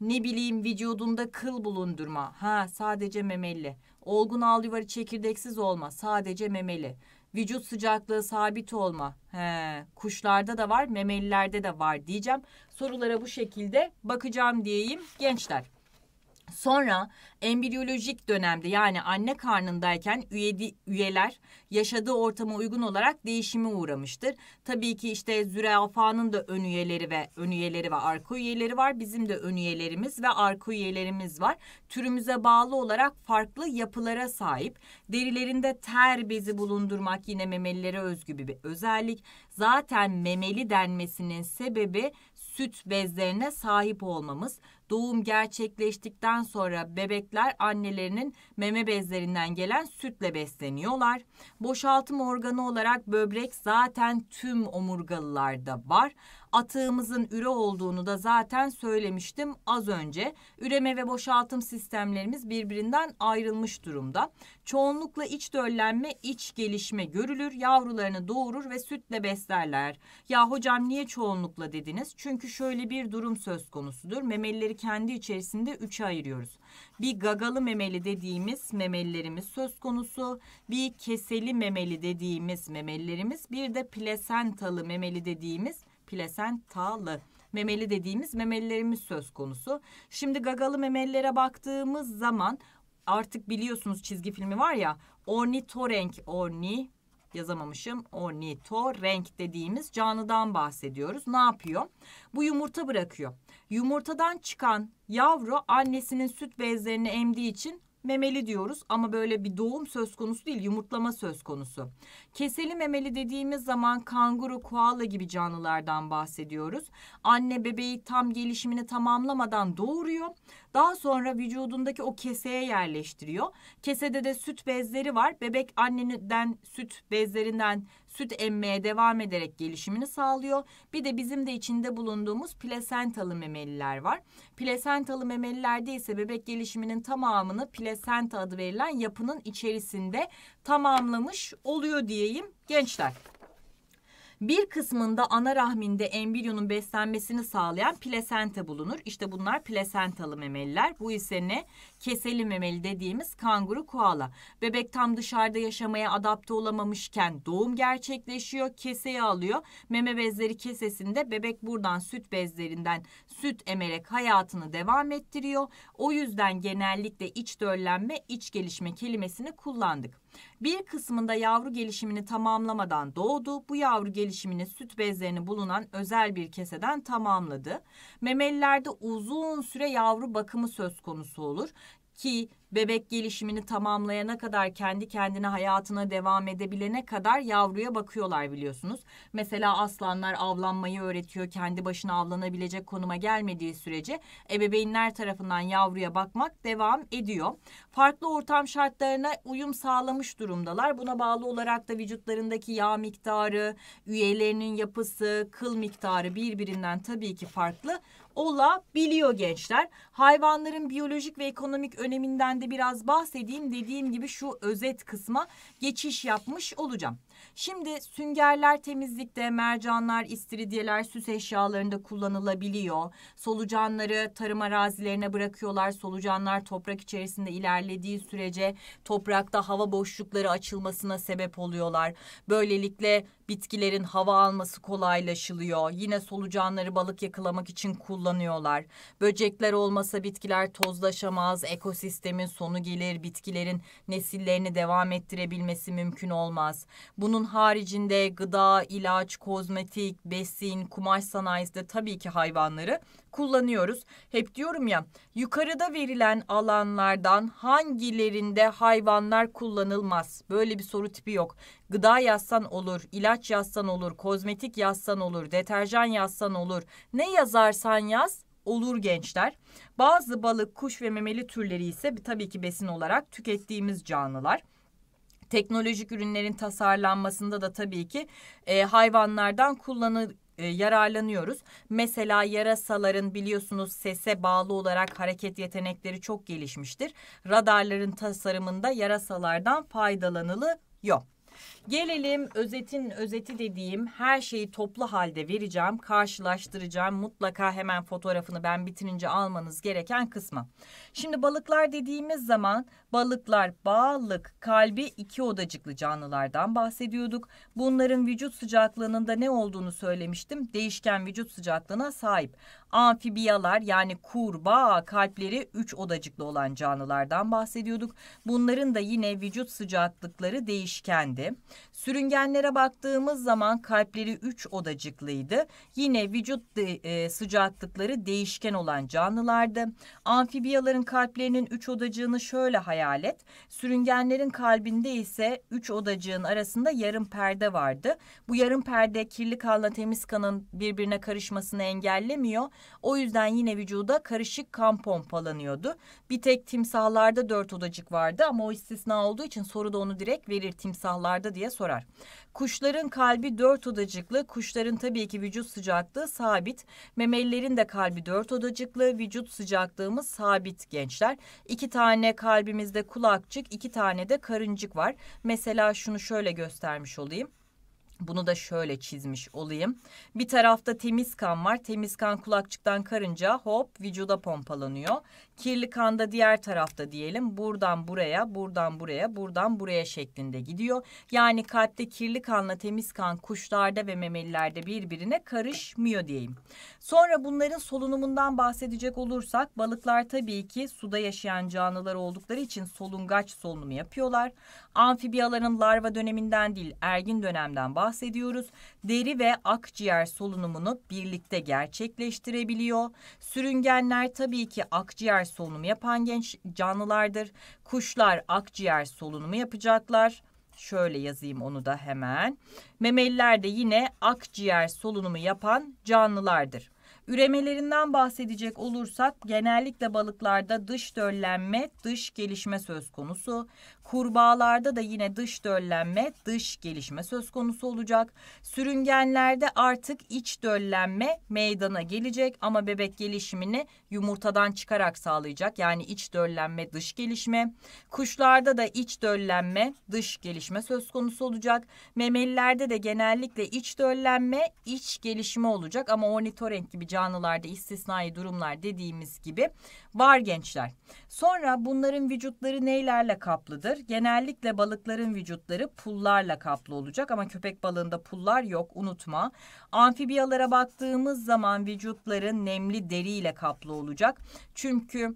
ne bileyim vücudunda kıl bulundurma. Ha sadece memeli. Olgun al yuvarı çekirdeksiz olma. Sadece memeli. Vücut sıcaklığı sabit olma. He, kuşlarda da var, memelilerde de var diyeceğim. Sorulara bu şekilde bakacağım diyeyim gençler. Sonra embriyolojik dönemde yani anne karnındayken üyedi, üyeler yaşadığı ortama uygun olarak değişime uğramıştır. Tabii ki işte zürafanın da ön üyeleri ve ön üyeleri ve arka üyeleri var. Bizim de ön üyelerimiz ve arka üyelerimiz var. Türümüze bağlı olarak farklı yapılara sahip. Derilerinde ter bezi bulundurmak yine memelilere özgü bir özellik. Zaten memeli denmesinin sebebi süt bezlerine sahip olmamız, doğum gerçekleştikten sonra bebekler annelerinin meme bezlerinden gelen sütle besleniyorlar. Boşaltım organı olarak böbrek zaten tüm omurgalılarda var atığımızın üre olduğunu da zaten söylemiştim az önce. Üreme ve boşaltım sistemlerimiz birbirinden ayrılmış durumda. Çoğunlukla iç döllenme, iç gelişme görülür. Yavrularını doğurur ve sütle beslerler. Ya hocam niye çoğunlukla dediniz? Çünkü şöyle bir durum söz konusudur. Memelileri kendi içerisinde üçe ayırıyoruz. Bir gagalı memeli dediğimiz memelilerimiz söz konusu. Bir keseli memeli dediğimiz memelilerimiz. Bir de plasentalı memeli dediğimiz plasentalı memeli dediğimiz memelilerimiz söz konusu. Şimdi gagalı memelilere baktığımız zaman artık biliyorsunuz çizgi filmi var ya ornitorenk orni yazamamışım ornitorenk dediğimiz canlıdan bahsediyoruz. Ne yapıyor? Bu yumurta bırakıyor. Yumurtadan çıkan yavru annesinin süt bezlerini emdiği için memeli diyoruz ama böyle bir doğum söz konusu değil yumurtlama söz konusu. Keseli memeli dediğimiz zaman kanguru, koala gibi canlılardan bahsediyoruz. Anne bebeği tam gelişimini tamamlamadan doğuruyor. Daha sonra vücudundaki o keseye yerleştiriyor. Kesede de süt bezleri var. Bebek anneden süt bezlerinden süt emmeye devam ederek gelişimini sağlıyor. Bir de bizim de içinde bulunduğumuz plasentalı memeliler var. Plasentalı memelilerde ise bebek gelişiminin tamamını plasenta adı verilen yapının içerisinde tamamlamış oluyor diyeyim gençler bir kısmında ana rahminde embriyonun beslenmesini sağlayan plasenta bulunur. İşte bunlar plasentalı memeliler. Bu ise ne? Keseli memeli dediğimiz kanguru koala. Bebek tam dışarıda yaşamaya adapte olamamışken doğum gerçekleşiyor. Keseyi alıyor. Meme bezleri kesesinde bebek buradan süt bezlerinden süt emerek hayatını devam ettiriyor. O yüzden genellikle iç döllenme, iç gelişme kelimesini kullandık. Bir kısmında yavru gelişimini tamamlamadan doğdu. Bu yavru gelişimini süt bezlerini bulunan özel bir keseden tamamladı. Memelilerde uzun süre yavru bakımı söz konusu olur ki bebek gelişimini tamamlayana kadar kendi kendine hayatına devam edebilene kadar yavruya bakıyorlar biliyorsunuz. Mesela aslanlar avlanmayı öğretiyor. Kendi başına avlanabilecek konuma gelmediği sürece ebeveynler tarafından yavruya bakmak devam ediyor. Farklı ortam şartlarına uyum sağlamış durumdalar. Buna bağlı olarak da vücutlarındaki yağ miktarı, üyelerinin yapısı, kıl miktarı birbirinden tabii ki farklı olabiliyor gençler. Hayvanların biyolojik ve ekonomik öneminden de biraz bahsedeyim. Dediğim gibi şu özet kısma geçiş yapmış olacağım. Şimdi süngerler temizlikte, mercanlar, istiridyeler süs eşyalarında kullanılabiliyor. Solucanları tarım arazilerine bırakıyorlar. Solucanlar toprak içerisinde ilerlediği sürece toprakta hava boşlukları açılmasına sebep oluyorlar. Böylelikle bitkilerin hava alması kolaylaşılıyor. Yine solucanları balık yakalamak için kullanıyorlar. Böcekler olmasa bitkiler tozlaşamaz, ekosistemin sonu gelir, bitkilerin nesillerini devam ettirebilmesi mümkün olmaz. Bunu bunun haricinde gıda, ilaç, kozmetik, besin, kumaş sanayisinde tabii ki hayvanları kullanıyoruz. Hep diyorum ya yukarıda verilen alanlardan hangilerinde hayvanlar kullanılmaz? Böyle bir soru tipi yok. Gıda yazsan olur, ilaç yazsan olur, kozmetik yazsan olur, deterjan yazsan olur. Ne yazarsan yaz olur gençler. Bazı balık, kuş ve memeli türleri ise tabii ki besin olarak tükettiğimiz canlılar teknolojik ürünlerin tasarlanmasında da tabii ki e, hayvanlardan kullanı e, yararlanıyoruz. Mesela yarasaların biliyorsunuz sese bağlı olarak hareket yetenekleri çok gelişmiştir. Radarların tasarımında yarasalardan faydalanılıyor. Gelelim özetin özeti dediğim her şeyi toplu halde vereceğim, karşılaştıracağım. Mutlaka hemen fotoğrafını ben bitirince almanız gereken kısma. Şimdi balıklar dediğimiz zaman balıklar balık kalbi iki odacıklı canlılardan bahsediyorduk. Bunların vücut sıcaklığının da ne olduğunu söylemiştim. Değişken vücut sıcaklığına sahip. Amfibiyalar yani kurbağa kalpleri üç odacıklı olan canlılardan bahsediyorduk. Bunların da yine vücut sıcaklıkları değişkendi. Sürüngenlere baktığımız zaman kalpleri 3 odacıklıydı. Yine vücut e, sıcaklıkları değişken olan canlılardı. Amfibiyaların kalplerinin 3 odacığını şöyle hayal et. Sürüngenlerin kalbinde ise 3 odacığın arasında yarım perde vardı. Bu yarım perde kirli kanla temiz kanın birbirine karışmasını engellemiyor. O yüzden yine vücuda karışık kan pompalanıyordu. Bir tek timsahlarda 4 odacık vardı ama o istisna olduğu için soruda onu direkt verir timsahlarda diye diye sorar. Kuşların kalbi dört odacıklı, kuşların tabii ki vücut sıcaklığı sabit. Memelilerin de kalbi dört odacıklı, vücut sıcaklığımız sabit gençler. İki tane kalbimizde kulakçık, iki tane de karıncık var. Mesela şunu şöyle göstermiş olayım. Bunu da şöyle çizmiş olayım. Bir tarafta temiz kan var. Temiz kan kulakçıktan karınca hop vücuda pompalanıyor. Kirli kanda diğer tarafta diyelim buradan buraya, buradan buraya, buradan buraya şeklinde gidiyor. Yani kalpte kirli kanla temiz kan kuşlarda ve memelilerde birbirine karışmıyor diyeyim. Sonra bunların solunumundan bahsedecek olursak balıklar tabii ki suda yaşayan canlılar oldukları için solungaç solunumu yapıyorlar. Amfibiyaların larva döneminden değil ergin dönemden bahsediyoruz. Deri ve akciğer solunumunu birlikte gerçekleştirebiliyor. Sürüngenler tabii ki akciğer akciğer solunumu yapan genç canlılardır. Kuşlar akciğer solunumu yapacaklar. Şöyle yazayım onu da hemen. Memeliler de yine akciğer solunumu yapan canlılardır. Üremelerinden bahsedecek olursak genellikle balıklarda dış döllenme, dış gelişme söz konusu. Kurbağalarda da yine dış döllenme, dış gelişme söz konusu olacak. Sürüngenlerde artık iç döllenme meydana gelecek ama bebek gelişimini yumurtadan çıkarak sağlayacak. Yani iç döllenme, dış gelişme. Kuşlarda da iç döllenme, dış gelişme söz konusu olacak. Memelilerde de genellikle iç döllenme, iç gelişme olacak ama ornitorenk gibi canlılarda istisnai durumlar dediğimiz gibi var gençler. Sonra bunların vücutları neylerle kaplıdır? vardır. Genellikle balıkların vücutları pullarla kaplı olacak ama köpek balığında pullar yok unutma. Amfibiyalara baktığımız zaman vücutları nemli deriyle kaplı olacak. Çünkü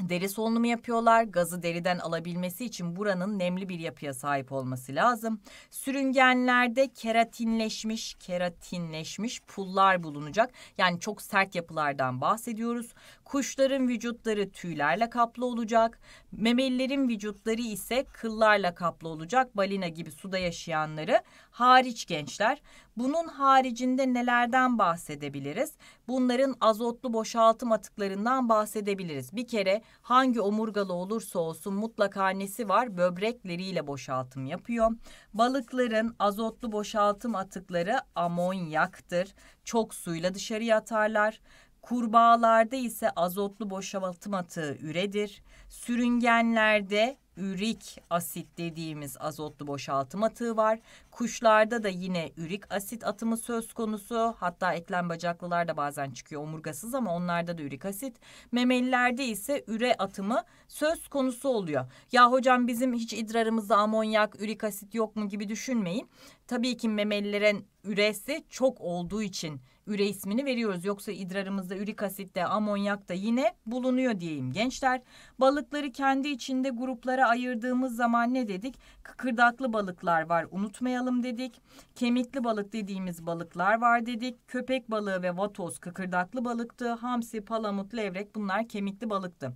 Deri solunumu yapıyorlar. Gazı deriden alabilmesi için buranın nemli bir yapıya sahip olması lazım. Sürüngenlerde keratinleşmiş, keratinleşmiş pullar bulunacak. Yani çok sert yapılardan bahsediyoruz. Kuşların vücutları tüylerle kaplı olacak. Memelilerin vücutları ise kıllarla kaplı olacak. Balina gibi suda yaşayanları hariç gençler. Bunun haricinde nelerden bahsedebiliriz? bunların azotlu boşaltım atıklarından bahsedebiliriz. Bir kere hangi omurgalı olursa olsun mutlaka annesi var böbrekleriyle boşaltım yapıyor. Balıkların azotlu boşaltım atıkları amonyaktır. Çok suyla dışarıya atarlar. Kurbağalarda ise azotlu boşaltım atığı üredir. Sürüngenlerde ürik asit dediğimiz azotlu boşaltım atığı var. Kuşlarda da yine ürik asit atımı söz konusu. Hatta eklem bacaklılar da bazen çıkıyor omurgasız ama onlarda da ürik asit. Memelilerde ise üre atımı söz konusu oluyor. Ya hocam bizim hiç idrarımızda amonyak, ürik asit yok mu gibi düşünmeyin. Tabii ki memelilerin üresi çok olduğu için üre ismini veriyoruz. Yoksa idrarımızda ürik asit de amonyak da yine bulunuyor diyeyim gençler. Balıkları kendi içinde gruplara ayırdığımız zaman ne dedik? Kıkırdaklı balıklar var unutmayalım dedik. Kemikli balık dediğimiz balıklar var dedik. Köpek balığı ve vatoz kıkırdaklı balıktı. Hamsi, palamut, levrek bunlar kemikli balıktı.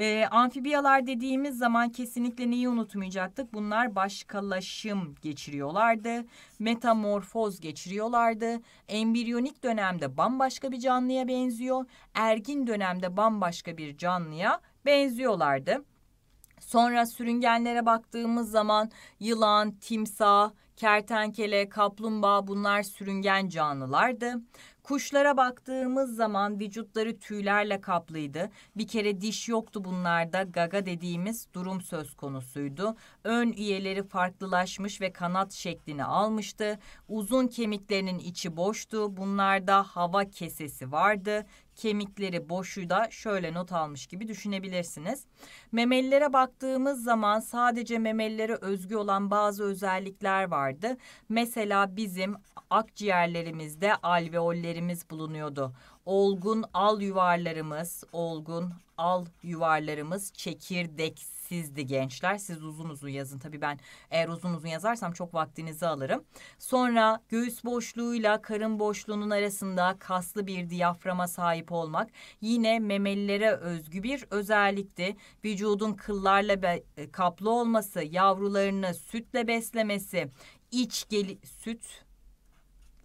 E, amfibiyalar dediğimiz zaman kesinlikle neyi unutmayacaktık? Bunlar başkalaşım geçiriyorlardı, metamorfoz geçiriyorlardı. Embriyonik dönemde bambaşka bir canlıya benziyor, ergin dönemde bambaşka bir canlıya benziyorlardı. Sonra sürüngenlere baktığımız zaman yılan, timsah, kertenkele, kaplumbağa bunlar sürüngen canlılardı. Kuşlara baktığımız zaman vücutları tüylerle kaplıydı. Bir kere diş yoktu bunlarda. Gaga dediğimiz durum söz konusuydu. Ön üyeleri farklılaşmış ve kanat şeklini almıştı. Uzun kemiklerinin içi boştu. Bunlarda hava kesesi vardı kemikleri boşu da şöyle not almış gibi düşünebilirsiniz. Memelilere baktığımız zaman sadece memelilere özgü olan bazı özellikler vardı. Mesela bizim akciğerlerimizde alveollerimiz bulunuyordu. Olgun al yuvarlarımız, olgun al yuvarlarımız çekirdeksi sizdi gençler. Siz uzun uzun yazın. Tabii ben eğer uzun uzun yazarsam çok vaktinizi alırım. Sonra göğüs boşluğuyla karın boşluğunun arasında kaslı bir diyaframa sahip olmak yine memelilere özgü bir özellikti. Vücudun kıllarla be, e, kaplı olması, yavrularını sütle beslemesi, iç geli süt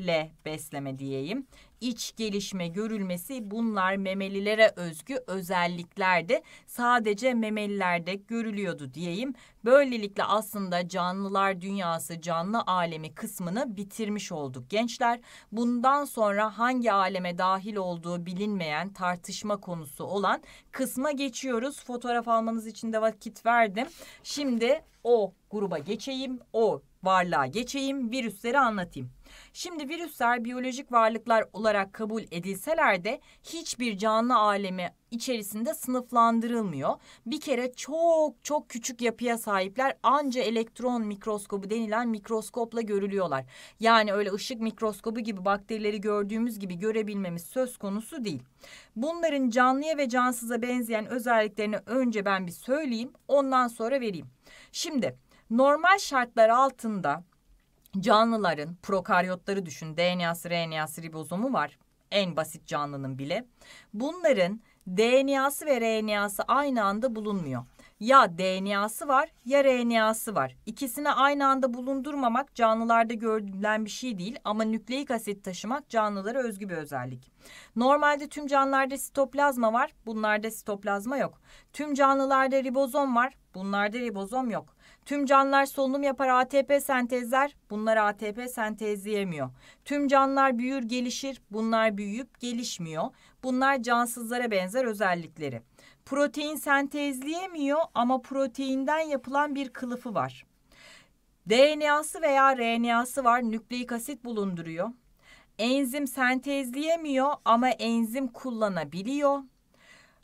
le besleme diyeyim iç gelişme görülmesi bunlar memelilere özgü özelliklerdi. Sadece memelilerde görülüyordu diyeyim. Böylelikle aslında canlılar dünyası canlı alemi kısmını bitirmiş olduk gençler. Bundan sonra hangi aleme dahil olduğu bilinmeyen tartışma konusu olan kısma geçiyoruz. Fotoğraf almanız için de vakit verdim. Şimdi o gruba geçeyim, o varlığa geçeyim, virüsleri anlatayım. Şimdi virüsler biyolojik varlıklar olarak kabul edilseler de hiçbir canlı alemi içerisinde sınıflandırılmıyor. Bir kere çok çok küçük yapıya sahipler anca elektron mikroskobu denilen mikroskopla görülüyorlar. Yani öyle ışık mikroskobu gibi bakterileri gördüğümüz gibi görebilmemiz söz konusu değil. Bunların canlıya ve cansıza benzeyen özelliklerini önce ben bir söyleyeyim ondan sonra vereyim. Şimdi normal şartlar altında canlıların prokaryotları düşün. DNA'sı, RNA'sı, ribozomu var. En basit canlının bile. Bunların DNA'sı ve RNA'sı aynı anda bulunmuyor. Ya DNA'sı var ya RNA'sı var. İkisini aynı anda bulundurmamak canlılarda görülen bir şey değil ama nükleik asit taşımak canlılara özgü bir özellik. Normalde tüm canlılarda sitoplazma var, bunlarda sitoplazma yok. Tüm canlılarda ribozom var, bunlarda ribozom yok. Tüm canlılar solunum yapar ATP sentezler, bunlar ATP sentezleyemiyor. Tüm canlılar büyür gelişir, bunlar büyüyüp gelişmiyor. Bunlar cansızlara benzer özellikleri. Protein sentezleyemiyor ama proteinden yapılan bir kılıfı var. DNA'sı veya RNA'sı var, nükleik asit bulunduruyor. Enzim sentezleyemiyor ama enzim kullanabiliyor.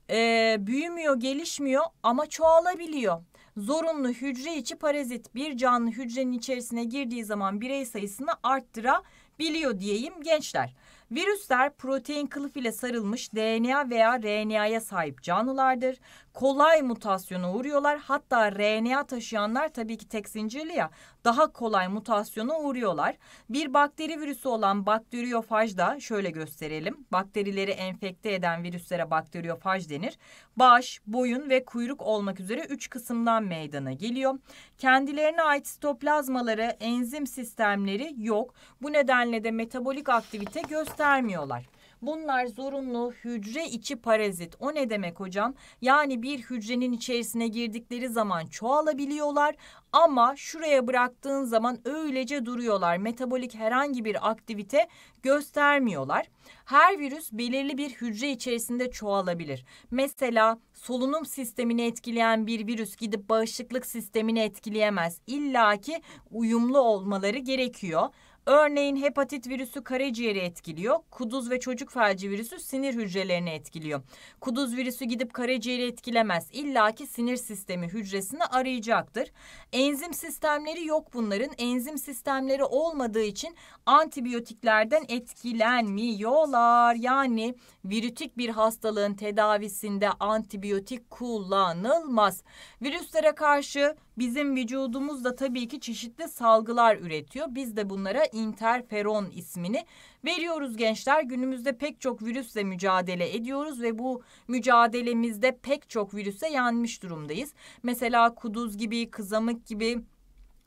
Ee, büyümüyor, gelişmiyor ama çoğalabiliyor zorunlu hücre içi parazit bir canlı hücrenin içerisine girdiği zaman birey sayısını arttırabiliyor diyeyim gençler. Virüsler protein kılıf ile sarılmış DNA veya RNA'ya sahip canlılardır. Kolay mutasyona uğruyorlar. Hatta RNA taşıyanlar tabii ki tek zincirli ya daha kolay mutasyona uğruyorlar. Bir bakteri virüsü olan bakteriyofaj da şöyle gösterelim. Bakterileri enfekte eden virüslere bakteriyofaj denir. Baş, boyun ve kuyruk olmak üzere üç kısımdan meydana geliyor. Kendilerine ait sitoplazmaları, enzim sistemleri yok. Bu nedenle de metabolik aktivite göstermiyorlar. Bunlar zorunlu hücre içi parazit. O ne demek hocam? Yani bir hücrenin içerisine girdikleri zaman çoğalabiliyorlar ama şuraya bıraktığın zaman öylece duruyorlar. Metabolik herhangi bir aktivite göstermiyorlar. Her virüs belirli bir hücre içerisinde çoğalabilir. Mesela solunum sistemini etkileyen bir virüs gidip bağışıklık sistemini etkileyemez. İlla ki uyumlu olmaları gerekiyor. Örneğin hepatit virüsü karaciğeri etkiliyor. Kuduz ve çocuk felci virüsü sinir hücrelerini etkiliyor. Kuduz virüsü gidip karaciğeri etkilemez. İlla ki sinir sistemi hücresini arayacaktır. Enzim sistemleri yok bunların. Enzim sistemleri olmadığı için antibiyotiklerden etkilenmiyorlar. Yani virütik bir hastalığın tedavisinde antibiyotik kullanılmaz. Virüslere karşı Bizim vücudumuz da tabii ki çeşitli salgılar üretiyor. Biz de bunlara interferon ismini veriyoruz gençler. Günümüzde pek çok virüsle mücadele ediyoruz ve bu mücadelemizde pek çok virüse yanmış durumdayız. Mesela kuduz gibi, kızamık gibi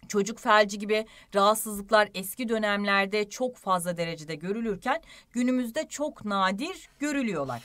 Çocuk felci gibi rahatsızlıklar eski dönemlerde çok fazla derecede görülürken günümüzde çok nadir görülüyorlar.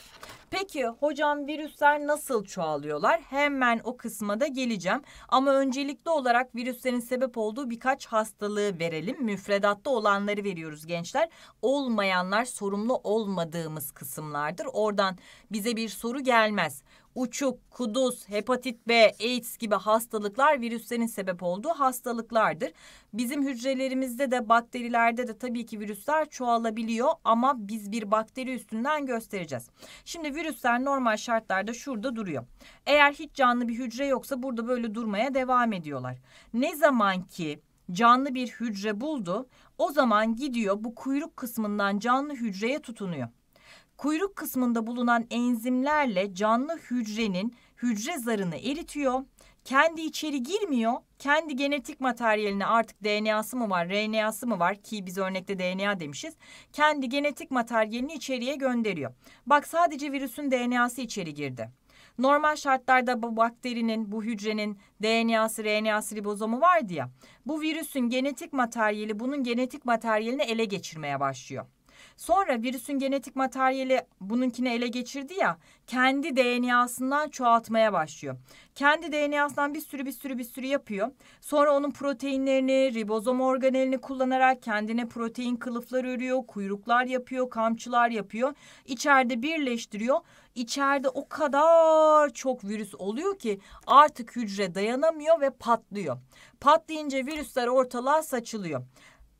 Peki hocam virüsler nasıl çoğalıyorlar? Hemen o kısma da geleceğim. Ama öncelikli olarak virüslerin sebep olduğu birkaç hastalığı verelim. Müfredatta olanları veriyoruz gençler. Olmayanlar sorumlu olmadığımız kısımlardır. Oradan bize bir soru gelmez uçuk, kuduz, hepatit B, AIDS gibi hastalıklar virüslerin sebep olduğu hastalıklardır. Bizim hücrelerimizde de bakterilerde de tabii ki virüsler çoğalabiliyor ama biz bir bakteri üstünden göstereceğiz. Şimdi virüsler normal şartlarda şurada duruyor. Eğer hiç canlı bir hücre yoksa burada böyle durmaya devam ediyorlar. Ne zaman ki canlı bir hücre buldu o zaman gidiyor bu kuyruk kısmından canlı hücreye tutunuyor kuyruk kısmında bulunan enzimlerle canlı hücrenin hücre zarını eritiyor. Kendi içeri girmiyor. Kendi genetik materyalini artık DNA'sı mı var, RNA'sı mı var ki biz örnekte DNA demişiz. Kendi genetik materyalini içeriye gönderiyor. Bak sadece virüsün DNA'sı içeri girdi. Normal şartlarda bu bakterinin, bu hücrenin DNA'sı, RNA'sı ribozomu vardı ya. Bu virüsün genetik materyali bunun genetik materyalini ele geçirmeye başlıyor. Sonra virüsün genetik materyali bununkini ele geçirdi ya kendi DNA'sından çoğaltmaya başlıyor. Kendi DNA'sından bir sürü bir sürü bir sürü yapıyor. Sonra onun proteinlerini, ribozom organelini kullanarak kendine protein kılıfları örüyor, kuyruklar yapıyor, kamçılar yapıyor. İçeride birleştiriyor. İçeride o kadar çok virüs oluyor ki artık hücre dayanamıyor ve patlıyor. Patlayınca virüsler ortalığa saçılıyor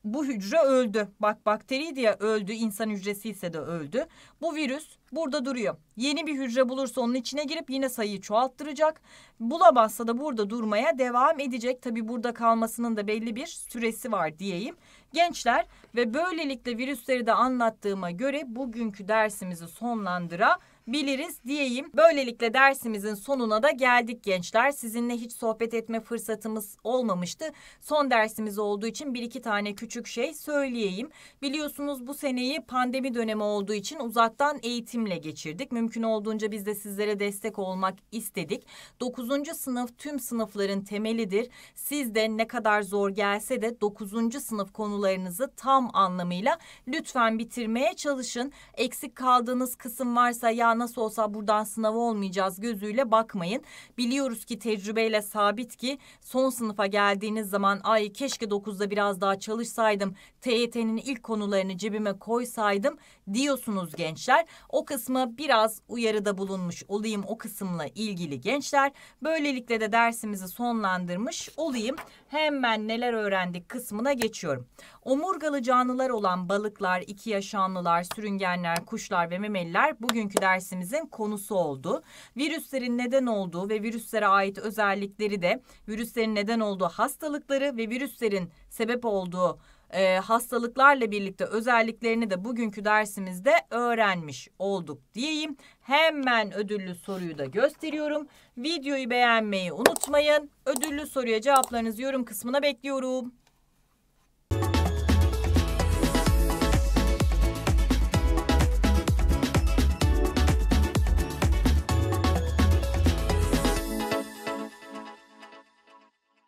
bu hücre öldü. Bak bakteri diye öldü, insan hücresi ise de öldü. Bu virüs burada duruyor. Yeni bir hücre bulursa onun içine girip yine sayıyı çoğalttıracak. Bulamazsa da burada durmaya devam edecek. Tabi burada kalmasının da belli bir süresi var diyeyim. Gençler ve böylelikle virüsleri de anlattığıma göre bugünkü dersimizi sonlandıra biliriz diyeyim. Böylelikle dersimizin sonuna da geldik gençler. Sizinle hiç sohbet etme fırsatımız olmamıştı. Son dersimiz olduğu için bir iki tane küçük şey söyleyeyim. Biliyorsunuz bu seneyi pandemi dönemi olduğu için uzaktan eğitimle geçirdik. Mümkün olduğunca biz de sizlere destek olmak istedik. 9. sınıf tüm sınıfların temelidir. Siz de ne kadar zor gelse de 9. sınıf konularınızı tam anlamıyla lütfen bitirmeye çalışın. Eksik kaldığınız kısım varsa ya nasıl olsa buradan sınav olmayacağız gözüyle bakmayın. Biliyoruz ki tecrübeyle sabit ki son sınıfa geldiğiniz zaman ay keşke 9'da biraz daha çalışsaydım. TYT'nin ilk konularını cebime koysaydım diyorsunuz gençler. O kısmı biraz uyarıda bulunmuş olayım o kısımla ilgili gençler. Böylelikle de dersimizi sonlandırmış olayım. Hemen neler öğrendik kısmına geçiyorum. Omurgalı canlılar olan balıklar, iki yaşamlılar, sürüngenler, kuşlar ve memeliler bugünkü dersimizin konusu oldu. Virüslerin neden olduğu ve virüslere ait özellikleri de virüslerin neden olduğu hastalıkları ve virüslerin sebep olduğu e, hastalıklarla birlikte özelliklerini de bugünkü dersimizde öğrenmiş olduk diyeyim. Hemen ödüllü soruyu da gösteriyorum. Videoyu beğenmeyi unutmayın. Ödüllü soruya cevaplarınızı yorum kısmına bekliyorum.